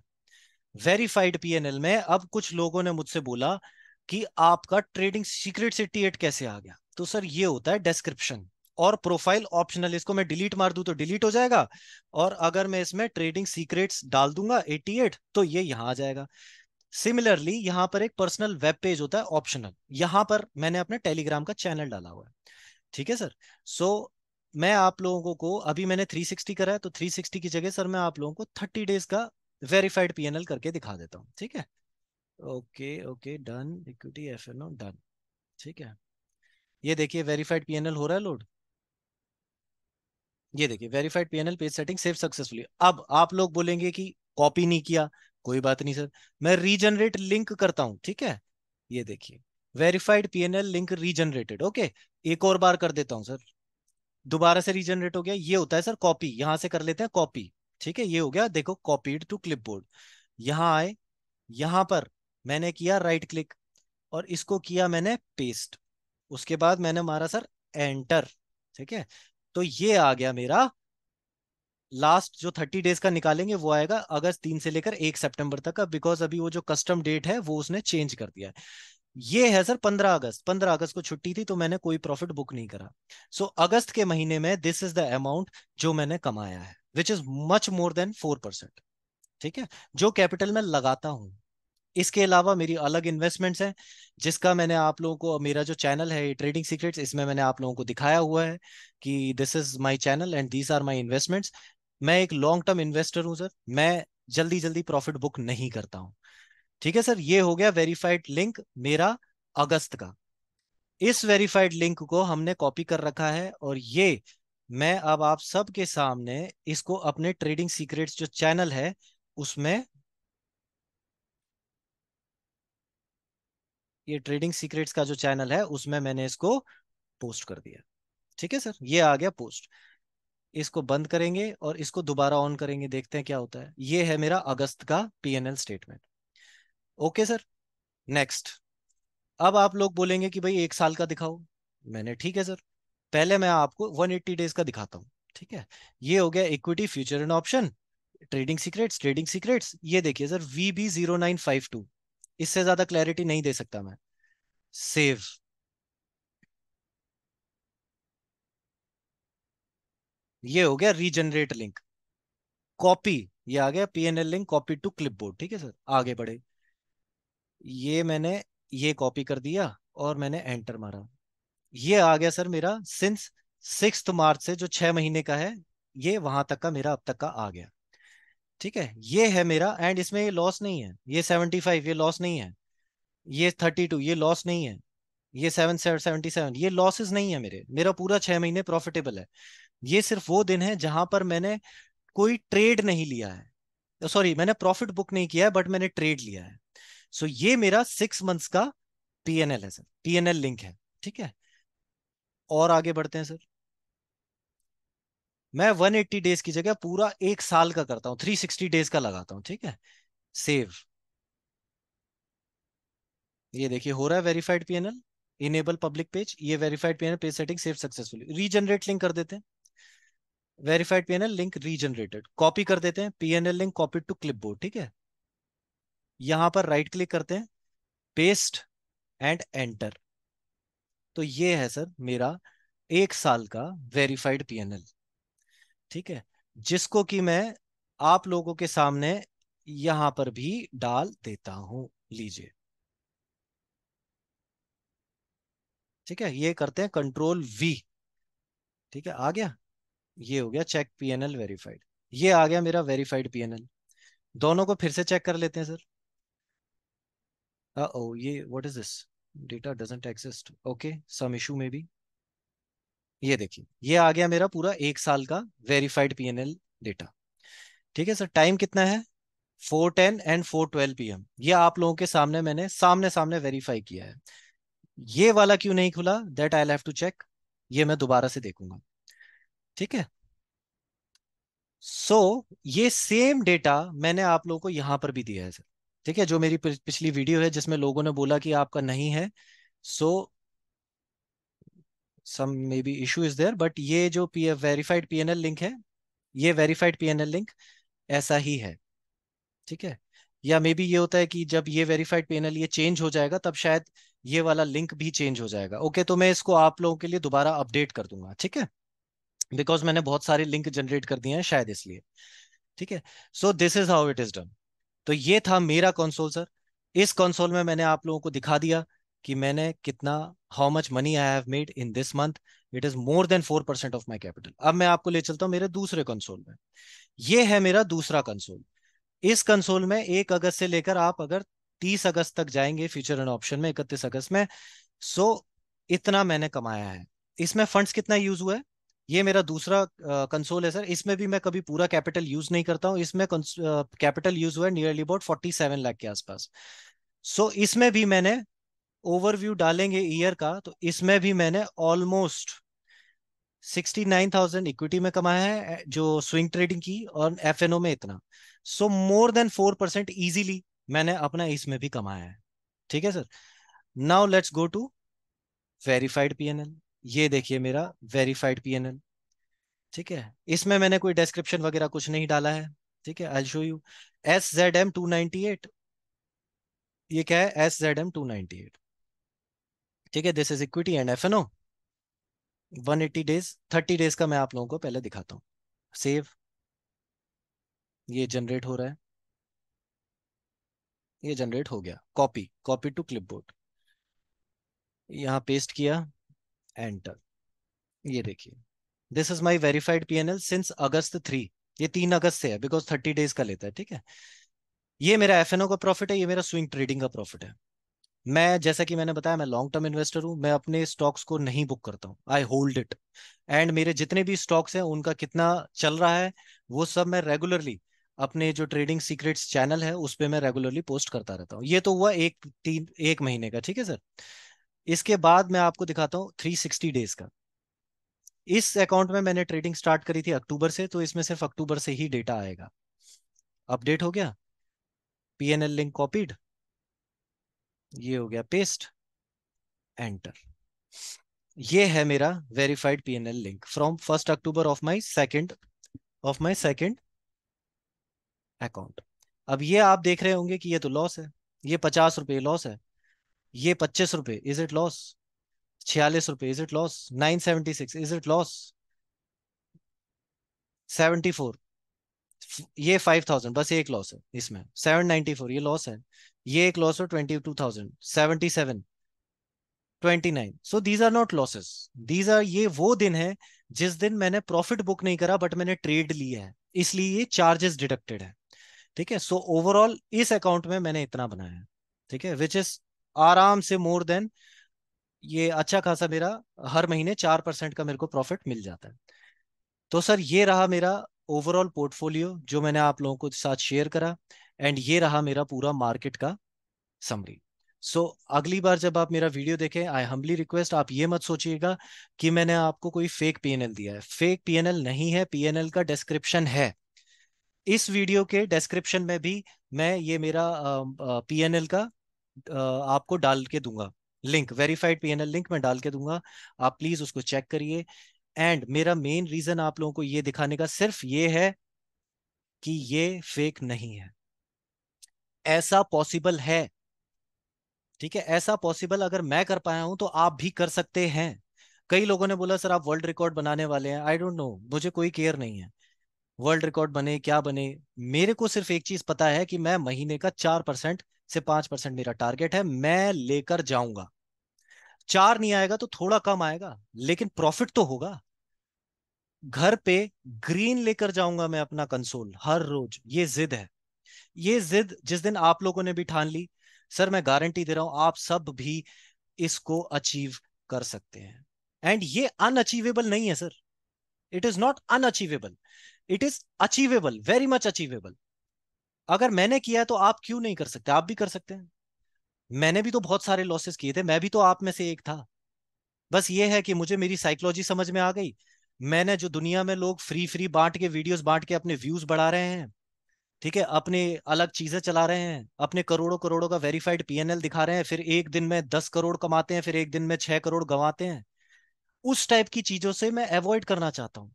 S1: वेरीफाइड पीएनएल में अब कुछ लोगों ने मुझसे बोला कि आपका ट्रेडिंग सीक्रेट सिटी एट कैसे आ गया तो सर ये होता है डिस्क्रिप्शन और प्रोफाइल ऑप्शनल इसको मैं डिलीट मार दूं तो डिलीट हो जाएगा और अगर मैं इसमें ट्रेडिंग सीक्रेट्स डाल दूंगा 88 तो ये यहां आ जाएगा सिमिलरली यहाँ पर एक पर्सनल वेब पेज होता है ऑप्शनल यहाँ पर मैंने अपने टेलीग्राम का चैनल डाला हुआ है ठीक है सर सो so, मैं आप लोगों को अभी मैंने 360 करा है तो 360 की जगह सर मैं आप लोगों को 30 डेज का वेरीफाइड पीएनएल करके दिखा देता हूँ ठीक है okay okay done equity F N O done ठीक है ये देखिए वेरीफाइड पीएनएल हो रहा है लोड ये देखिए verified PNL page setting save successfully अब आप लोग बोलेंगे कि कॉपी नहीं किया कोई बात नहीं सर मैं रीजनरेट लिंक करता हूं ठीक है ये देखिए verified PNL link regenerated okay एक और बार कर देता हूं सर दोबारा से रीजनरेट हो गया ये होता है सर कॉपी यहां से कर लेते हैं कॉपी ठीक है ये हो गया देखो कॉपीड टू क्लिप बोर्ड यहां आए यहां पर मैंने किया राइट क्लिक और इसको किया मैंने पेस्ट उसके बाद मैंने मारा सर एंटर ठीक है तो ये आ गया मेरा लास्ट जो थर्टी डेज का निकालेंगे वो आएगा अगस्त तीन से लेकर एक सितंबर तक का बिकॉज अभी वो जो कस्टम डेट है वो उसने चेंज कर दिया है ये है सर पंद्रह अगस्त पंद्रह अगस्त को छुट्टी थी तो मैंने कोई प्रॉफिट बुक नहीं करा सो so, अगस्त के महीने में दिस इज द अमाउंट जो मैंने कमाया है which is much more than four percent ठीक है जो कैपिटल मैं लगाता हूँ इसके अलावा मेरी अलग इन्वेस्टमेंट्स हैं जिसका मैंने आप लोगों को मेरा जो चैनल है ट्रेडिंग सीक्रेट्स इसमें मैंने आप लोगों को दिखाया हुआ है कि this is my channel and these are my investments मैं एक लॉन्ग टर्म इन्वेस्टर हूं सर मैं जल्दी जल्दी प्रॉफिट बुक नहीं करता हूं ठीक है सर ये हो गया वेरीफाइड लिंक मेरा अगस्त का इस वेरीफाइड लिंक को हमने कॉपी कर रखा है और ये मैं अब आप सबके सामने इसको अपने ट्रेडिंग सीक्रेट्स जो चैनल है उसमें ये ट्रेडिंग सीक्रेट्स का जो चैनल है उसमें मैंने इसको पोस्ट कर दिया ठीक है सर ये आ गया पोस्ट इसको बंद करेंगे और इसको दोबारा ऑन करेंगे देखते हैं क्या होता है ये है मेरा अगस्त का PNL statement okay sir next अब आप लोग बोलेंगे कि भाई एक साल का दिखाओ मैंने ठीक है सर पहले मैं आपको 180 डेज का दिखाता हूँ ठीक है ये हो गया equity future and option trading secrets trading secrets ये देखिए sir V B zero nine five two इससे ज्यादा क्लैरिटी नहीं दे सकता मैं सेव ये हो गया रीजनरेट लिंक कॉपी ये आ गया PNL link copy to clipboard ठीक है सर आगे बढ़े ये मैंने ये कॉपी कर दिया और मैंने एंटर मारा ये आ गया सर मेरा सिंस सिक्स मार्च से जो छह महीने का है ये वहां तक का मेरा अब तक का आ गया ठीक है ये है मेरा एंड इसमें ये लॉस नहीं है ये सेवनटी फाइव ये लॉस नहीं है ये थर्टी टू ये लॉस नहीं है ये सेवन सेवनटी सेवन ये लॉसेस नहीं है मेरे मेरा पूरा छह महीने प्रॉफिटेबल है ये सिर्फ वो दिन है जहां पर मैंने कोई ट्रेड नहीं लिया है सॉरी मैंने प्रॉफिट बुक नहीं किया है बट मैंने ट्रेड लिया है सो so, ये मेरा सिक्स मंथ्स का पीएनएल है सर पीएनएल लिंक है ठीक है और आगे बढ़ते हैं सर मैं 180 डेज की जगह पूरा एक साल का करता हूं 360 डेज का लगाता हूं ठीक है सेव ये देखिए हो रहा है verified PNL enable public page ये verified PNL page setting save successfully regenerate link कर देते हैं verified PNL link regenerated copy कर देते हैं PNL link copy to board ठीक है यहां पर राइट क्लिक करते हैं पेस्ट एंड एंटर तो ये है सर मेरा एक साल का वेरीफाइड पीएनएल ठीक है जिसको कि मैं आप लोगों के सामने यहां पर भी डाल देता हूं लीजिए ठीक है ये करते हैं कंट्रोल वी ठीक है आ गया ये हो गया चेक पीएनएल वेरीफाइड ये आ गया मेरा वेरीफाइड पीएनएल दोनों को फिर से चेक कर लेते हैं सर ओ ये what is this data doesn't exist okay some issue में भी ये देखिए ये आ गया मेरा पूरा एक साल का वेरीफाइड पीएनएल डेटा ठीक है सर टाइम कितना है four ten and four twelve P M ये आप लोगों के सामने मैंने सामने सामने वेरीफाई किया है ये वाला क्यों नहीं खुला that I have to check ये मैं दोबारा से देखूंगा ठीक है सो so, ये सेम डेटा मैंने आप लोगों को यहां पर भी दिया है सर ठीक है जो मेरी पिछली वीडियो है जिसमें लोगों ने बोला कि आपका नहीं है so some maybe issue is there but ये जो पी वेरीफाइड पीएनएल लिंक है ये वेरीफाइड पीएनएल लिंक ऐसा ही है ठीक है या मे बी ये होता है कि जब ये वेरीफाइड पैनल ये चेंज हो जाएगा तब शायद ये वाला लिंक भी चेंज हो जाएगा ओके okay, तो मैं इसको आप लोगों के लिए दोबारा अपडेट कर दूंगा ठीक है बिकॉज मैंने बहुत सारे लिंक जनरेट कर दिए हैं शायद इसलिए ठीक है so this is how it is done तो ये था मेरा कंसोल सर इस कंसोल में मैंने आप लोगों को दिखा दिया कि मैंने कितना how much money I have made in this month it is more than four percent of my capital अब मैं आपको ले चलता हूँ मेरे दूसरे कंसोल में ये है मेरा दूसरा कंसोल इस कंसोल में एक अगस्त से लेकर आप अगर तीस अगस्त तक जाएंगे फ्यूचर एंड ऑप्शन में इकतीस अगस्त में सो so, इतना मैंने कमाया है इसमें फंड्स कितना यूज हुआ है ये मेरा दूसरा कंसोल है सर इसमें भी मैं कभी पूरा कैपिटल यूज नहीं करता हूँ इसमें कैपिटल यूज हुआ है nearly about forty seven lakh के आसपास सो so, इसमें भी मैंने ओवरव्यू डालेंगे ईयर का तो इसमें भी मैंने almost sixty nine thousand equity में कमाया है जो स्विंग ट्रेडिंग की और एफ एन ओ में इतना so more than four percent easily मैंने अपना इसमें भी कमाया है ठीक है sir now let's go to verified P N L ये देखिए मेरा वेरीफाइड पी ठीक है इसमें मैंने कोई डिस्क्रिप्शन वगैरह कुछ नहीं डाला है ठीक है I show you S Z M two ninety eight ये क्या है S Z M two ninety eight ठीक है this is equity and F O one eighty days thirty days का मैं आप लोगों को पहले दिखाता हूँ सेव ये जनरेट हो रहा है ये जनरेट हो गया कॉपी कॉपी टू क्लिपबोर्ड यहाँ पेस्ट किया एंटर ये देखिए this is my verified P N L since August three ये तीन अगस्त से है बिकॉज थर्टी डेज का लेता है ठीक है ये मेरा एफ एन ओ का प्रॉफिट है ये मेरा स्विंग ट्रेडिंग का प्रॉफिट है मैं जैसा कि मैंने बताया मैं लॉन्ग टर्म इन्वेस्टर हूं मैं अपने स्टॉक्स को नहीं बुक करता हूं आई होल्ड इट एंड मेरे जितने भी स्टॉक्स हैं उनका कितना चल रहा है वो सब मैं रेगुलरली अपने जो ट्रेडिंग सीक्रेट्स चैनल है उस पर मैं रेगुलरली पोस्ट करता रहता हूँ ये तो हुआ एक तीन एक महीने का ठीक है सर इसके बाद मैं आपको दिखाता हूँ सिक्सटी डेज का इस अकाउंट में मैंने ट्रेडिंग स्टार्ट करी थी अक्टूबर से तो इसमें सिर्फ अक्टूबर से ही डेटा आएगा अपडेट हो गया पीएनएल लिंक कॉपीड ये हो गया पेस्ट एंटर ये है मेरा verified PNL link from first October of my second of my second account अब ये आप देख रहे होंगे कि ये तो लॉस है ये पचास रुपये लॉस है ये पच्चीस रुपए इज इट लॉस छियालीस रुपए is it loss nine seventy six is it loss seventy four ये फाइव थाउजेंड बस एक लॉस है इसमें सेवन नाइनटी फोर ये लॉस है ये एक लॉस है twenty two thousand seventy seven twenty nine so these are not losses these are ये वो दिन है जिस दिन मैंने प्रॉफिट बुक नहीं करा बट मैंने ट्रेड लिया है इसलिए ये चार्जेस डिडक्टेड है ठीक है सो ओवरऑल इस अकाउंट में मैंने इतना बनाया है ठीक है विच इज आराम से मोर देन ये अच्छा खासा मेरा हर महीने चार परसेंट का मेरे को प्रॉफिट मिल जाता है तो सर ये रहा मेरा ओवरऑल पोर्टफोलियो जो मैंने आप लोगों को साथ शेयर करा एंड ये रहा मेरा पूरा मार्केट का समरी सो so, अगली बार जब आप मेरा वीडियो देखें आई हम्बली रिक्वेस्ट आप ये मत सोचिएगा कि मैंने आपको कोई फेक पीएनएल दिया है फेक पीएनएल नहीं है पीएनएल का डिस्क्रिप्शन है इस वीडियो के डिस्क्रिप्शन में भी मैं ये मेरा पीएनएल का आपको डाल के दूंगा लिंक वेरीफाइड पी लिंक मैं डाल के दूंगा आप प्लीज उसको चेक करिए एंड मेरा मेन रीजन आप लोगों को ये दिखाने का सिर्फ ये है कि ये फेक नहीं है ऐसा पॉसिबल है ठीक है ऐसा पॉसिबल अगर मैं कर पाया हूं तो आप भी कर सकते हैं कई लोगों ने बोला सर आप वर्ल्ड रिकॉर्ड बनाने वाले हैं आई डोंट नो मुझे कोई केयर नहीं है वर्ल्ड रिकॉर्ड बने क्या बने मेरे को सिर्फ एक चीज पता है कि मैं महीने का चार परसेंट से पांच परसेंट मेरा टारगेट है मैं लेकर जाऊंगा चार नहीं आएगा तो थोड़ा कम आएगा लेकिन प्रॉफिट तो होगा घर पे ग्रीन लेकर जाऊंगा मैं अपना कंसोल हर रोज ये जिद है ये जिद जिस दिन आप लोगों ने भी ठान ली सर मैं गारंटी दे रहा हूं आप सब भी इसको अचीव कर सकते हैं एंड ये अनअचीवेबल नहीं है sir it is not unachievable it is achievable very much achievable अगर मैंने किया तो आप क्यों नहीं कर सकते आप भी कर सकते हैं मैंने भी तो बहुत सारे लॉसेस किए थे मैं भी तो आप में से एक था बस ये है कि मुझे मेरी साइकोलॉजी समझ में आ गई मैंने जो दुनिया में लोग फ्री फ्री बांट के वीडियोस बांट के अपने व्यूज बढ़ा रहे हैं ठीक है अपने अलग चीजें चला रहे हैं अपने करोड़ों करोड़ों का वेरीफाइड पीएनएल दिखा रहे हैं फिर एक दिन में दस करोड़ कमाते हैं फिर एक दिन में छह करोड़ गंवाते हैं उस टाइप की चीजों से मैं अवॉइड करना चाहता हूँ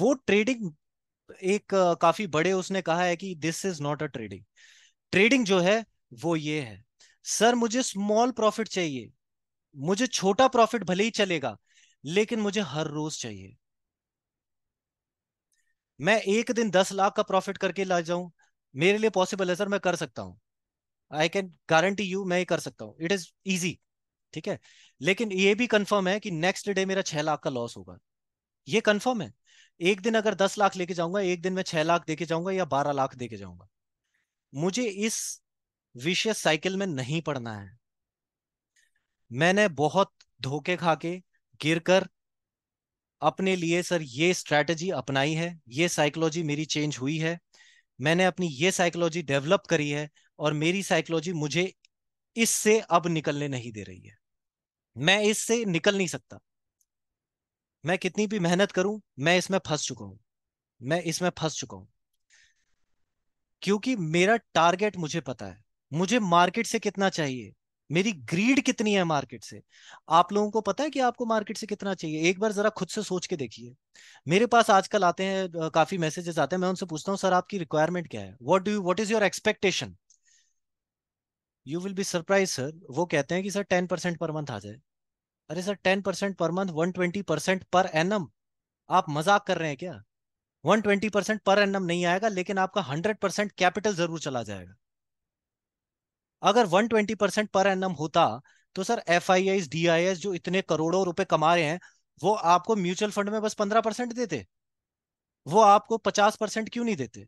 S1: वो ट्रेडिंग एक काफी बड़े उसने कहा है कि this is not a trading trading जो है वो ये है सर मुझे स्मॉल प्रॉफिट चाहिए मुझे छोटा प्रॉफिट भले ही चलेगा लेकिन मुझे हर रोज चाहिए मैं एक दिन दस लाख का प्रॉफिट करके ला जाऊं मेरे लिए पॉसिबल है सर मैं कर सकता हूं आई कैन गारंटी यू मैं ये कर सकता हूं इट इज इजी ठीक है लेकिन ये भी कंफर्म है कि नेक्स्ट डे मेरा छह लाख का लॉस होगा ये कंफर्म है एक दिन अगर दस लाख लेके जाऊंगा एक दिन मैं छह लाख देके जाऊंगा या बारह लाख देके जाऊंगा मुझे इस विशेष साइकिल में नहीं पड़ना है मैंने बहुत धोखे खा के गिर कर अपने लिए सर ये स्ट्रैटेजी अपनाई है ये साइकोलॉजी मेरी चेंज हुई है मैंने अपनी ये साइकोलॉजी डेवलप करी है और मेरी साइकोलॉजी मुझे इससे अब निकलने नहीं दे रही है मैं इससे निकल नहीं सकता मैं कितनी भी मेहनत करूं मैं इसमें फंस चुका हूं मैं इसमें फंस चुका हूं क्योंकि मेरा टारगेट मुझे पता है मुझे मार्केट से कितना चाहिए मेरी ग्रीड कितनी है मार्केट से आप लोगों को पता है कि आपको मार्केट से कितना चाहिए एक बार जरा खुद से सोच के देखिए मेरे पास आजकल आते हैं काफी मैसेजेस आते हैं मैं उनसे पूछता हूँ सर आपकी रिक्वायरमेंट क्या है what do you is your expectation you will be surprise sir वो कहते हैं कि sir ten percent per month आ जाए अरे sir ten percent per month one twenty percent per annum आप मजाक कर रहे हैं क्या one twenty percent per annum नहीं आएगा लेकिन आपका हंड्रेड परसेंट कैपिटल जरूर चला जाएगा अगर one twenty percent per annum होता तो sir F I D I S जो इतने करोड़ों रुपए कमा रहे हैं वो आपको म्यूचुअल फंड में बस पंद्रह परसेंट देते वो आपको पचास परसेंट क्यों नहीं देते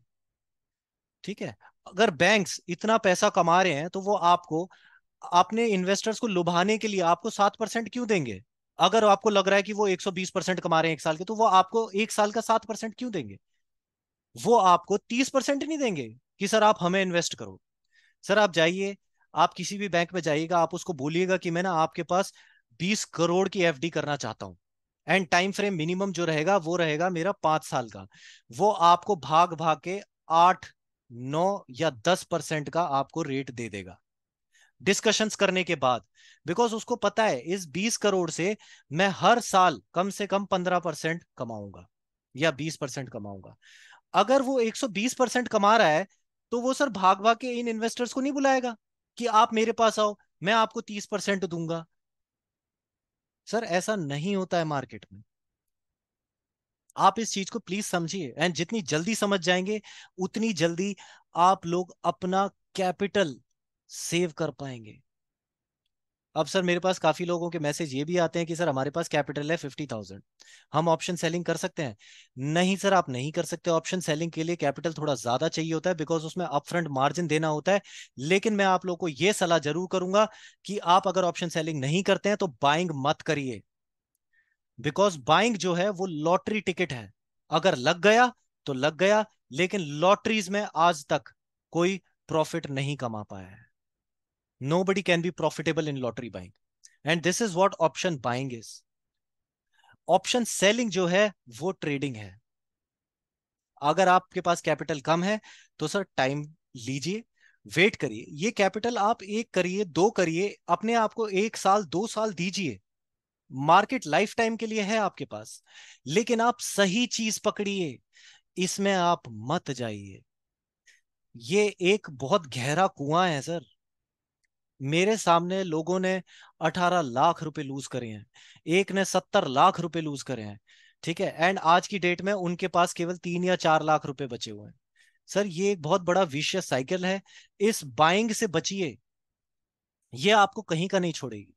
S1: ठीक है अगर बैंक्स इतना पैसा कमा रहे हैं तो वो आपको आपने इन्वेस्टर्स को लुभाने के लिए आपको सात परसेंट क्यों देंगे अगर आपको लग रहा है कि वो 120 परसेंट कमा रहे हैं एक साल के तो वो आपको एक साल का सात परसेंट क्यों देंगे वो आपको तीस परसेंट नहीं देंगे कि सर आप हमें इन्वेस्ट करो सर आप जाइए आप किसी भी बैंक में जाइएगा आप उसको बोलिएगा कि मैं ना आपके पास बीस करोड़ की एफ करना चाहता हूँ एंड टाइम फ्रेम मिनिमम जो रहेगा वो रहेगा मेरा पांच साल का वो आपको भाग भाग के आठ नौ या दस परसेंट का आपको रेट दे देगा डिस्कशंस करने के बाद बिकॉज उसको पता है इस 20 करोड़ से मैं हर साल कम से कम 15 परसेंट कमाऊंगा या 20 परसेंट कमाऊंगा अगर वो 120 परसेंट कमा रहा है तो वो सर भाग भाग के इन इन्वेस्टर्स को नहीं बुलाएगा कि आप मेरे पास आओ मैं आपको 30 परसेंट दूंगा सर ऐसा नहीं होता है मार्केट में आप इस चीज को प्लीज समझिए एंड जितनी जल्दी समझ जाएंगे उतनी जल्दी आप लोग अपना कैपिटल सेव कर पाएंगे अब सर मेरे पास काफी लोगों के मैसेज ये भी आते हैं कि सर हमारे पास कैपिटल है फिफ्टी थाउजेंड हम ऑप्शन सेलिंग कर सकते हैं नहीं सर आप नहीं कर सकते ऑप्शन सेलिंग के लिए कैपिटल थोड़ा ज्यादा चाहिए होता है बिकॉज उसमें अपफ्रंट मार्जिन देना होता है लेकिन मैं आप लोगों को यह सलाह जरूर करूंगा कि आप अगर ऑप्शन सेलिंग नहीं करते हैं तो बाइंग मत करिए बिकॉज बाइंग जो है वो लॉटरी टिकट है अगर लग गया तो लग गया लेकिन लॉटरीज में आज तक कोई प्रॉफिट नहीं कमा पाया है Nobody can be profitable in lottery buying. And this is what option buying is option selling जो है वो ट्रेडिंग है अगर आपके पास कैपिटल कम है तो सर टाइम लीजिए वेट करिए ये कैपिटल आप एक करिए दो करिए अपने आप को एक साल दो साल दीजिए मार्केट लाइफ टाइम के लिए है आपके पास लेकिन आप सही चीज पकड़िए इसमें आप मत जाइए ये एक बहुत गहरा कुआं है सर मेरे सामने लोगों ने 18 लाख रुपए लूज करे हैं एक ने 70 लाख रुपए लूज करे हैं ठीक है एंड आज की डेट में उनके पास केवल तीन या चार लाख रुपए बचे हुए हैं सर ये एक बहुत बड़ा विशेष साइकिल है इस बाइंग से बचिए ये आपको कहीं का नहीं छोड़ेगी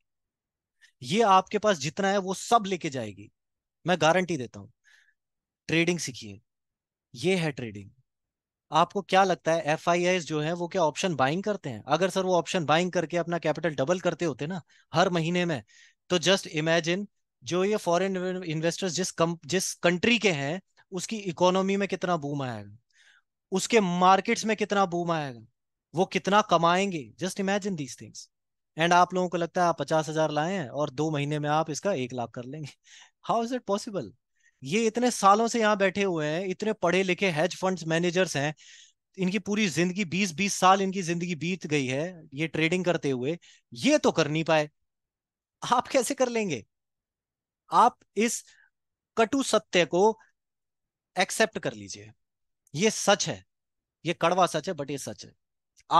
S1: ये आपके पास जितना है वो सब लेके जाएगी मैं गारंटी देता हूं ट्रेडिंग सीखिए ये है ट्रेडिंग आपको क्या लगता है एफ जो है वो क्या ऑप्शन बाइंग करते हैं अगर सर वो ऑप्शन बाइंग करके अपना कैपिटल डबल करते होते ना हर महीने में तो जस्ट इमेजिन जो ये फॉरेन इन्वेस्टर्स जिस कम जिस कंट्री के हैं उसकी इकोनॉमी में कितना बूम आएगा उसके मार्केट्स में कितना बूम आएगा वो कितना कमाएंगे just imagine these things and आप लोगों को लगता है आप पचास हजार लाए हैं और दो महीने में आप इसका एक लाख कर लेंगे हाउ इज इट पॉसिबल ये इतने सालों से यहाँ बैठे हुए हैं इतने पढ़े लिखे हेज फंड्स मैनेजर्स हैं इनकी पूरी जिंदगी बीस बीस साल इनकी जिंदगी बीत गई है ये ट्रेडिंग करते हुए ये तो कर नहीं पाए आप कैसे कर लेंगे आप इस कटु सत्य को एक्सेप्ट कर लीजिए ये सच है ये कड़वा सच है बट ये सच है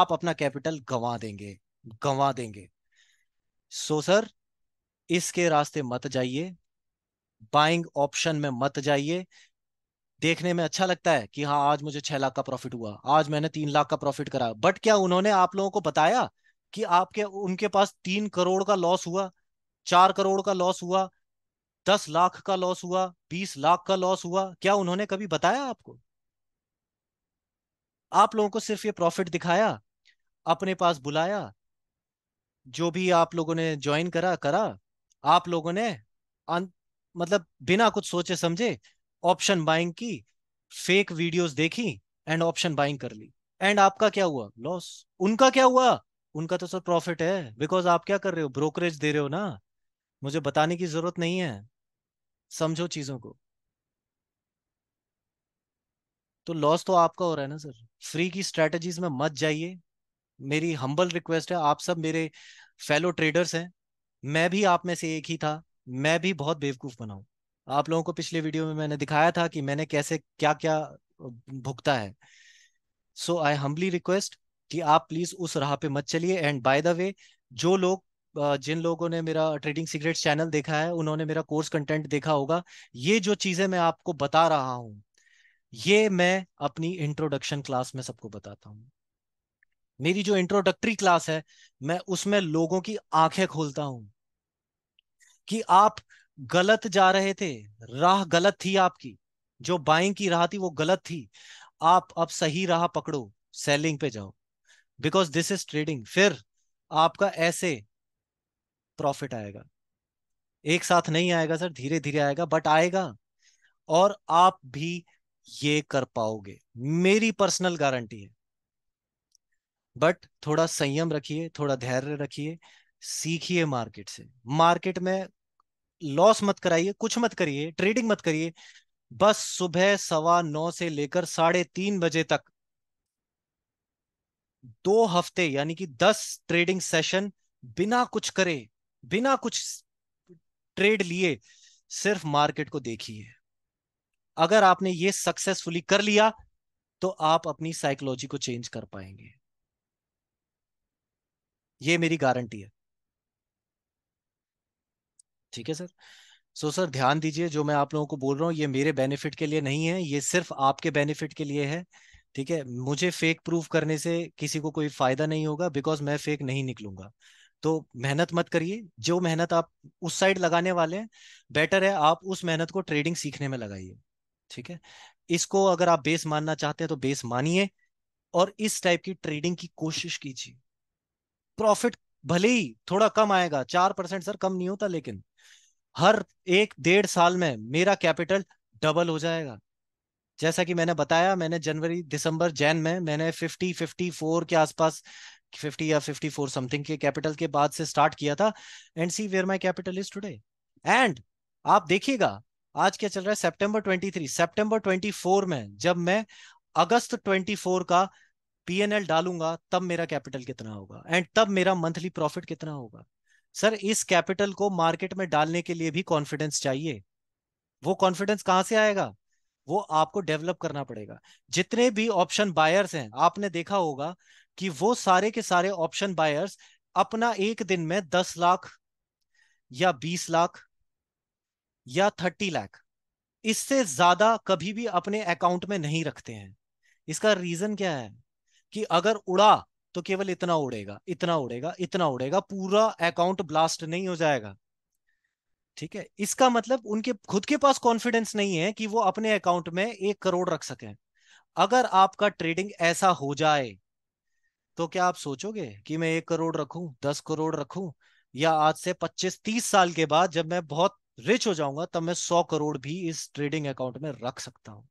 S1: आप अपना कैपिटल गंवा देंगे गंवा देंगे सो सर इसके रास्ते मत जाइए बाइंग ऑप्शन में मत जाइए देखने में अच्छा लगता है कि हाँ आज मुझे छह लाख का प्रॉफिट हुआ आज मैंने तीन लाख का प्रॉफिट करा बट क्या उन्होंने आप लोगों को बताया कि आपके उनके पास तीन करोड़ का लॉस हुआ चार करोड़ का लॉस हुआ दस लाख का लॉस हुआ बीस लाख का लॉस हुआ क्या उन्होंने कभी बताया आपको आप लोगों को सिर्फ ये प्रॉफिट दिखाया अपने पास बुलाया जो भी आप लोगों ने ज्वाइन करा करा आप लोगों ने मतलब बिना कुछ सोचे समझे ऑप्शन बाइंग की फेक वीडियोस देखी एंड ऑप्शन बाइंग कर ली एंड आपका क्या हुआ लॉस उनका क्या हुआ उनका तो सर प्रॉफिट है बिकॉज आप क्या कर रहे हो ब्रोकरेज दे रहे हो ना मुझे बताने की जरूरत नहीं है समझो चीजों को तो लॉस तो आपका हो रहा है ना सर फ्री की स्ट्रेटजीज में मत जाइए मेरी हम्बल रिक्वेस्ट है आप सब मेरे फेलो ट्रेडर्स हैं मैं भी आप में से एक ही था मैं भी बहुत बेवकूफ बना हूँ आप लोगों को पिछले वीडियो में मैंने दिखाया था कि मैंने कैसे क्या क्या भुगता है सो आई हम्बली रिक्वेस्ट कि आप प्लीज उस राह पे मत चलिए एंड बाय द वे जो लोग जिन लोगों ने मेरा ट्रेडिंग सीक्रेट चैनल देखा है उन्होंने मेरा कोर्स कंटेंट देखा होगा ये जो चीजें मैं आपको बता रहा हूँ ये मैं अपनी इंट्रोडक्शन क्लास में सबको बताता हूँ मेरी जो इंट्रोडक्टरी क्लास है मैं उसमें लोगों की आंखें खोलता हूँ कि आप गलत जा रहे थे राह गलत थी आपकी जो बाइंग की राह थी वो गलत थी आप अब सही राह पकड़ो सेलिंग पे जाओ बिकॉज दिस इज ट्रेडिंग फिर आपका ऐसे प्रॉफिट आएगा एक साथ नहीं आएगा सर धीरे धीरे आएगा बट आएगा और आप भी ये कर पाओगे मेरी पर्सनल गारंटी है बट थोड़ा संयम रखिए थोड़ा धैर्य रखिए सीखिए मार्केट से मार्केट में लॉस मत कराइए कुछ मत करिए ट्रेडिंग मत करिए बस सुबह सवा नौ से लेकर साढ़े तीन बजे तक दो हफ्ते यानी कि दस ट्रेडिंग सेशन बिना कुछ करे बिना कुछ ट्रेड लिए सिर्फ मार्केट को देखिए अगर आपने ये सक्सेसफुली कर लिया तो आप अपनी साइकोलॉजी को चेंज कर पाएंगे ये मेरी गारंटी है ठीक है सर सो so, सर ध्यान दीजिए जो मैं आप लोगों को बोल रहा हूँ ये मेरे बेनिफिट के लिए नहीं है ये सिर्फ आपके बेनिफिट के लिए है ठीक है मुझे फेक प्रूफ करने से किसी को कोई फायदा नहीं होगा बिकॉज मैं फेक नहीं निकलूंगा तो मेहनत मत करिए जो मेहनत आप उस साइड लगाने वाले हैं बेटर है आप उस मेहनत को ट्रेडिंग सीखने में लगाइए ठीक है इसको अगर आप बेस मानना चाहते हैं तो बेस मानिए और इस टाइप की ट्रेडिंग की कोशिश कीजिए प्रॉफिट भले ही थोड़ा कम आएगा चार परसेंट सर कम नहीं होता लेकिन हर एक डेढ़ साल में मेरा कैपिटल डबल हो जाएगा जैसा कि मैंने बताया मैंने जनवरी दिसंबर जैन में मैंने 50 54 के आसपास 50 या 54 समथिंग के कैपिटल के बाद से स्टार्ट किया था and see where my capital is today and आप देखिएगा आज क्या चल रहा है सितंबर 23 सितंबर 24 में जब मैं अगस्त 24 का पीएनएल डालूंगा तब मेरा कैपिटल कितना होगा एंड तब मेरा मंथली प्रॉफिट कितना होगा सर इस कैपिटल को मार्केट में डालने के लिए भी कॉन्फिडेंस चाहिए वो कॉन्फिडेंस कहां से आएगा वो आपको डेवलप करना पड़ेगा जितने भी ऑप्शन बायर्स हैं आपने देखा होगा कि वो सारे के सारे ऑप्शन बायर्स अपना एक दिन में दस लाख या बीस लाख या थर्टी लाख इससे ज्यादा कभी भी अपने अकाउंट में नहीं रखते हैं इसका रीजन क्या है कि अगर उड़ा तो केवल इतना उड़ेगा इतना उड़ेगा इतना उड़ेगा पूरा अकाउंट ब्लास्ट नहीं हो जाएगा ठीक है इसका मतलब उनके खुद के पास कॉन्फिडेंस नहीं है कि वो अपने अकाउंट में एक करोड़ रख सकें अगर आपका ट्रेडिंग ऐसा हो जाए तो क्या आप सोचोगे कि मैं एक करोड़ रखूं दस करोड़ रखूं या आज से पच्चीस तीस साल के बाद जब मैं बहुत रिच हो जाऊंगा तब मैं सौ करोड़ भी इस ट्रेडिंग अकाउंट में रख सकता हूं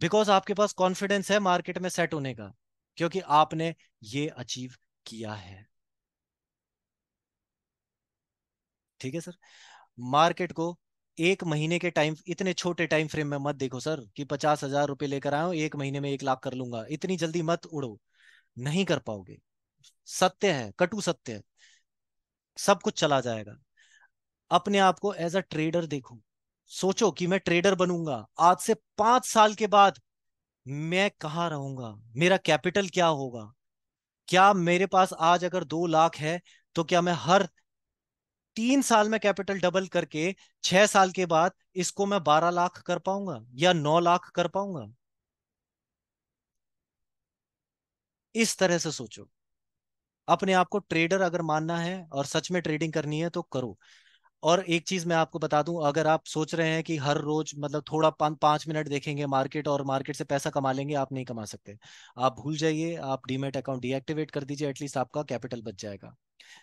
S1: बिकॉज आपके पास कॉन्फिडेंस है मार्केट में सेट होने का क्योंकि आपने ये अचीव किया है ठीक है सर मार्केट को एक महीने के टाइम इतने छोटे टाइम फ्रेम में मत देखो सर कि पचास हजार रुपए लेकर आयो एक महीने में एक लाख कर लूंगा इतनी जल्दी मत उड़ो नहीं कर पाओगे सत्य है कटु सत्य है सब कुछ चला जाएगा अपने आप को एज अ ट्रेडर देखो सोचो कि मैं ट्रेडर बनूंगा आज से पांच साल के बाद मैं कहा रहूंगा मेरा कैपिटल क्या होगा क्या मेरे पास आज अगर दो लाख है तो क्या मैं हर तीन साल में कैपिटल डबल करके छह साल के बाद इसको मैं बारह लाख कर पाऊंगा या नौ लाख कर पाऊंगा इस तरह से सोचो अपने आप को ट्रेडर अगर मानना है और सच में ट्रेडिंग करनी है तो करो और एक चीज मैं आपको बता दूं अगर आप सोच रहे हैं कि हर रोज मतलब थोड़ा पा, पांच मिनट देखेंगे मार्केट और मार्केट से पैसा कमा लेंगे आप नहीं कमा सकते आप भूल जाइए आप डीमेट अकाउंट डीएक्टिवेट कर दीजिए एटलीस्ट आपका कैपिटल बच जाएगा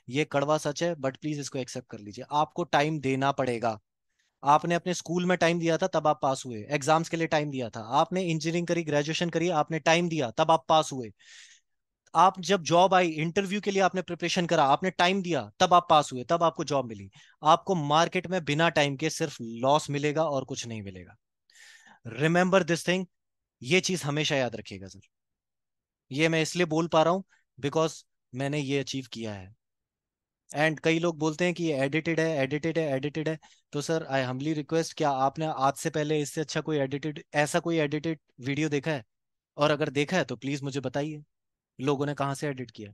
S1: ये कड़वा सच है बट प्लीज इसको एक्सेप्ट कर लीजिए आपको टाइम देना पड़ेगा आपने अपने स्कूल में टाइम दिया था तब आप पास हुए एग्जाम्स के लिए टाइम दिया था आपने इंजीनियरिंग करी ग्रेजुएशन करी आपने टाइम दिया तब आप पास हुए आप जब जॉब आई इंटरव्यू के लिए आपने प्रिपरेशन करा आपने टाइम दिया तब आप पास हुए तब आपको जॉब मिली आपको मार्केट में बिना टाइम के सिर्फ लॉस मिलेगा और कुछ नहीं मिलेगा रिमेंबर दिस थिंग ये चीज हमेशा याद रखिएगा सर ये मैं इसलिए बोल पा रहा हूं बिकॉज मैंने ये अचीव किया है एंड कई लोग बोलते हैं कि ये एडिटेड है एडिटेड है एडिटेड है तो सर आई हमली रिक्वेस्ट क्या आपने आज से पहले इससे अच्छा कोई एडिटेड ऐसा कोई एडिटेड वीडियो देखा है और अगर देखा है तो प्लीज मुझे बताइए लोगों ने कहा से एडिट किया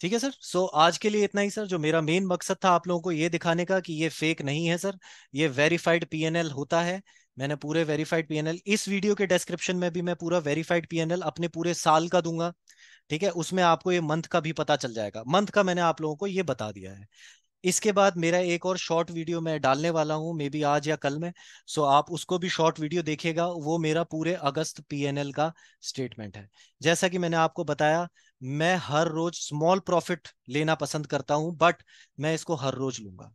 S1: ठीक है सर सो so, आज के लिए इतना ही सर जो मेरा मेन मकसद था आप लोगों को ये दिखाने का कि ये फेक नहीं है सर ये वेरीफाइड पीएनएल होता है मैंने पूरे वेरीफाइड पीएनएल इस वीडियो के डिस्क्रिप्शन में भी मैं पूरा वेरीफाइड पीएनएल अपने पूरे साल का दूंगा ठीक है उसमें आपको ये मंथ का भी पता चल जाएगा मंथ का मैंने आप लोगों को ये बता दिया है इसके बाद मेरा एक और शॉर्ट वीडियो मैं डालने वाला हूँ मे बी आज या कल में सो आप उसको भी शॉर्ट वीडियो देखेगा वो मेरा पूरे अगस्त पीएनएल का स्टेटमेंट है जैसा कि मैंने आपको बताया मैं हर रोज स्मॉल प्रॉफिट लेना पसंद करता हूँ बट मैं इसको हर रोज लूंगा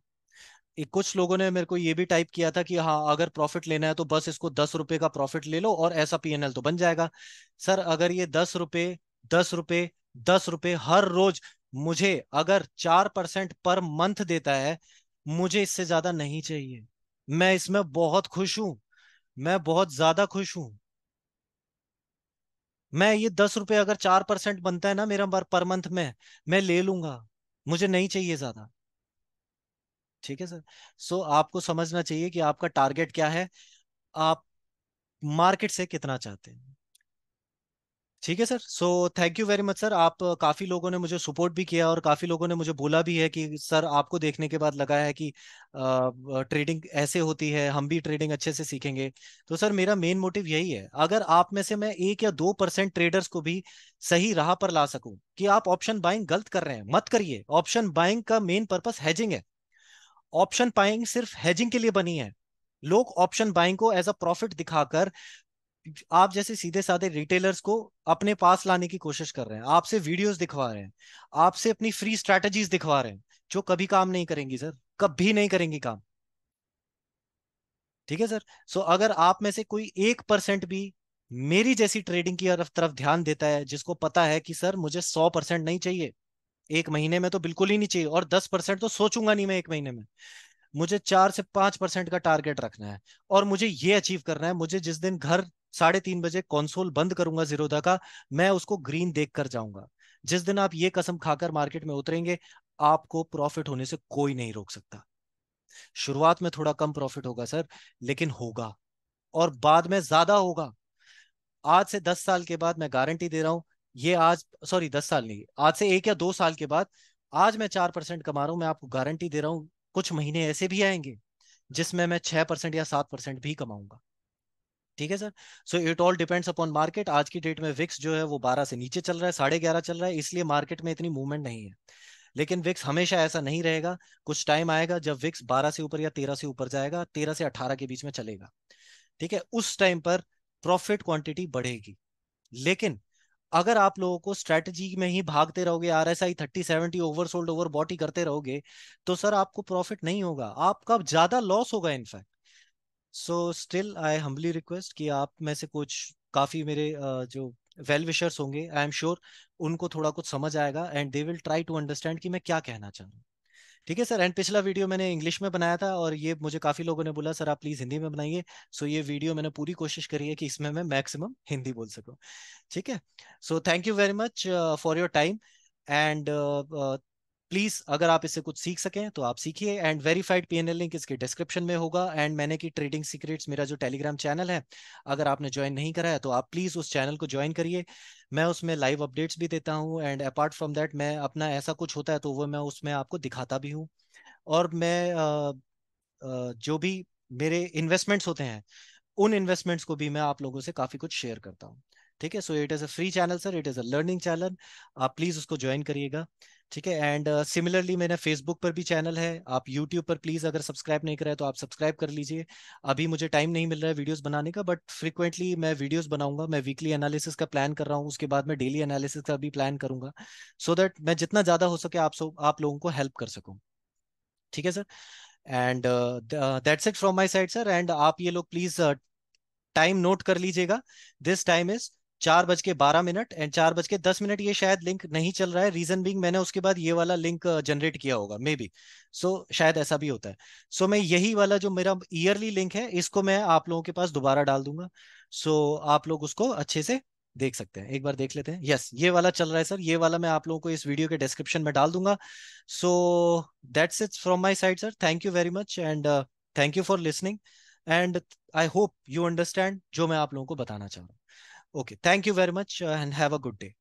S1: कुछ लोगों ने मेरे को ये भी टाइप किया था कि हाँ अगर प्रॉफिट लेना है तो बस इसको दस रुपए का प्रॉफिट ले लो और ऐसा पीएनएल तो बन जाएगा सर अगर ये दस रुपए दस रुपए दस रुपए हर रोज मुझे अगर चार परसेंट पर मंथ देता है मुझे इससे ज्यादा नहीं चाहिए मैं इसमें बहुत खुश हूं मैं बहुत ज्यादा खुश हूं मैं ये दस रुपए अगर चार परसेंट बनता है ना मेरा बार पर मंथ में मैं ले लूंगा मुझे नहीं चाहिए ज्यादा ठीक है सर सो so, आपको समझना चाहिए कि आपका टारगेट क्या है आप मार्केट से कितना चाहते हैं ठीक है sir so thank you very much sir आप काफ़ी लोगों ने मुझे सपोर्ट भी किया और काफ़ी लोगों ने मुझे बोला भी है कि सर आपको देखने के बाद लगा है कि ट्रेडिंग ऐसे होती है हम भी ट्रेडिंग अच्छे से सीखेंगे तो सर मेरा मेन मोटिव यही है अगर आप में से मैं एक या दो परसेंट ट्रेडर्स को भी सही राह पर ला सकूं कि आप ऑप्शन बाइंग गलत कर रहे हैं मत करिए ऑप्शन बाइंग का मेन पर्पज हैजिंग है ऑप्शन बाइंग सिर्फ हैजिंग के लिए बनी है लोग ऑप्शन बाइंग को एज अ प्रॉफिट दिखाकर आप जैसे सीधे साधे रिटेलर्स को अपने पास लाने की कोशिश कर रहे हैं आपसे वीडियोस दिखवा रहे हैं आपसे अपनी फ्री स्ट्रेटजीज दिखवा रहे हैं जो कभी काम नहीं करेंगी सर कभी नहीं करेंगी काम ठीक है सर सो so, अगर आप में से कोई एक परसेंट भी मेरी जैसी ट्रेडिंग की तरफ ध्यान देता है जिसको पता है कि सर मुझे सौ परसेंट नहीं चाहिए एक महीने में तो बिल्कुल ही नहीं चाहिए और दस परसेंट तो सोचूंगा नहीं मैं एक महीने में मुझे चार से पांच परसेंट का टारगेट रखना है और मुझे ये अचीव करना है मुझे जिस दिन घर साढ़े तीन बजे कॉन्सोल बंद करूंगा जीरोधा का मैं उसको ग्रीन देख कर जाऊंगा जिस दिन आप ये कसम खाकर मार्केट में उतरेंगे आपको प्रॉफिट होने से कोई नहीं रोक सकता शुरुआत में थोड़ा कम प्रॉफिट होगा सर लेकिन होगा और बाद में ज्यादा होगा आज से दस साल के बाद मैं गारंटी दे रहा हूं ये आज सॉरी दस साल नहीं आज से एक या दो साल के बाद आज मैं चार परसेंट कमा रहा हूं मैं आपको गारंटी दे रहा हूं कुछ महीने ऐसे भी आएंगे जिसमें मैं छह परसेंट या सात परसेंट भी कमाऊंगा ठीक है sir so it all depends upon market आज की डेट में विक्स जो है वो बारह से नीचे चल रहा है साढ़े ग्यारह चल रहा है इसलिए मार्केट में इतनी मूवमेंट नहीं है लेकिन विक्स हमेशा ऐसा नहीं रहेगा कुछ टाइम आएगा जब विक्स बारह से ऊपर या तेरह से ऊपर जाएगा तेरह से अठारह के बीच में चलेगा ठीक है उस टाइम पर प्रॉफिट क्वांटिटी बढ़ेगी लेकिन अगर आप लोगों को स्ट्रेटजी में ही भागते रहोगे R S I thirty seventy over sold over bought करते रहोगे तो सर आपको प्रॉफिट नहीं होगा आपका ज्यादा लॉस होगा in fact so still I humbly request कि आप में से कुछ काफ़ी मेरे uh, जो वेल विशर्स होंगे आई एम श्योर उनको थोड़ा कुछ समझ आएगा and they will try to understand कि मैं क्या कहना चाहूँ ठीक है सर एंड पिछला वीडियो मैंने इंग्लिश में बनाया था और ये मुझे काफ़ी लोगों ने बोला सर आप प्लीज़ हिंदी में बनाइए सो ये वीडियो मैंने पूरी कोशिश करी है कि इसमें मैं मैक्सिमम हिंदी बोल सकूँ ठीक है so thank you very much for your time and please अगर आप इससे कुछ सीख सकें तो आप सीखिए एंड वेरीफाइड पीएनएल लिंक इसके डिस्क्रिप्शन में होगा एंड मैंने की ट्रेडिंग सीक्रेट्स मेरा जो टेलीग्राम चैनल है अगर आपने ज्वाइन नहीं करा है तो आप प्लीज उस चैनल को ज्वाइन करिए मैं उसमें लाइव अपडेट्स भी देता हूँ एंड अपार्ट फ्रॉम दैट मैं अपना ऐसा कुछ होता है तो वो मैं उसमें आपको दिखाता भी हूँ और मैं आ, आ, जो भी मेरे इन्वेस्टमेंट्स होते हैं उन इन्वेस्टमेंट्स को भी मैं आप लोगों से काफी कुछ शेयर करता हूँ ठीक है so it is a free channel sir it is a learning channel आप प्लीज उसको ज्वाइन करिएगा ठीक है एंड सिमिलरली uh, मेरा फेसबुक पर भी चैनल है आप यूट्यूब पर प्लीज अगर सब्सक्राइब नहीं कराए तो आप सब्सक्राइब कर लीजिए अभी मुझे टाइम नहीं मिल रहा है वीडियोस बनाने का बट फ्रिक्वेंटली मैं वीडियोस बनाऊंगा मैं वीकली एनालिसिस का प्लान कर रहा हूँ उसके बाद मैं डेली एनालिसिस का भी प्लान करूंगा सो so दैट मैं जितना ज्यादा हो सके आप आप लोगों को हेल्प कर सकूँ ठीक है sir and that's it from my side sir and आप ये लोग प्लीज टाइम नोट कर लीजिएगा दिस टाइम इज चार बज के बारह मिनट एंड चार बज के दस मिनट ये शायद लिंक नहीं चल रहा है रीजन बींग मैंने उसके बाद ये वाला लिंक जनरेट uh, किया होगा मे बी सो शायद ऐसा भी होता है सो so, मैं यही वाला जो मेरा ईयरली लिंक है इसको मैं आप लोगों के पास दोबारा डाल दूंगा सो so, आप लोग उसको अच्छे से देख सकते हैं एक बार देख लेते हैं यस yes, ये वाला चल रहा है सर ये वाला मैं आप लोगों को इस वीडियो के डिस्क्रिप्शन में डाल दूंगा so that's it's from my side sir thank you very much and thank you for listening and I hope you understand जो मैं आप लोगों को बताना चाह रहा हूँ Okay. Thank you very much uh, and have a good day.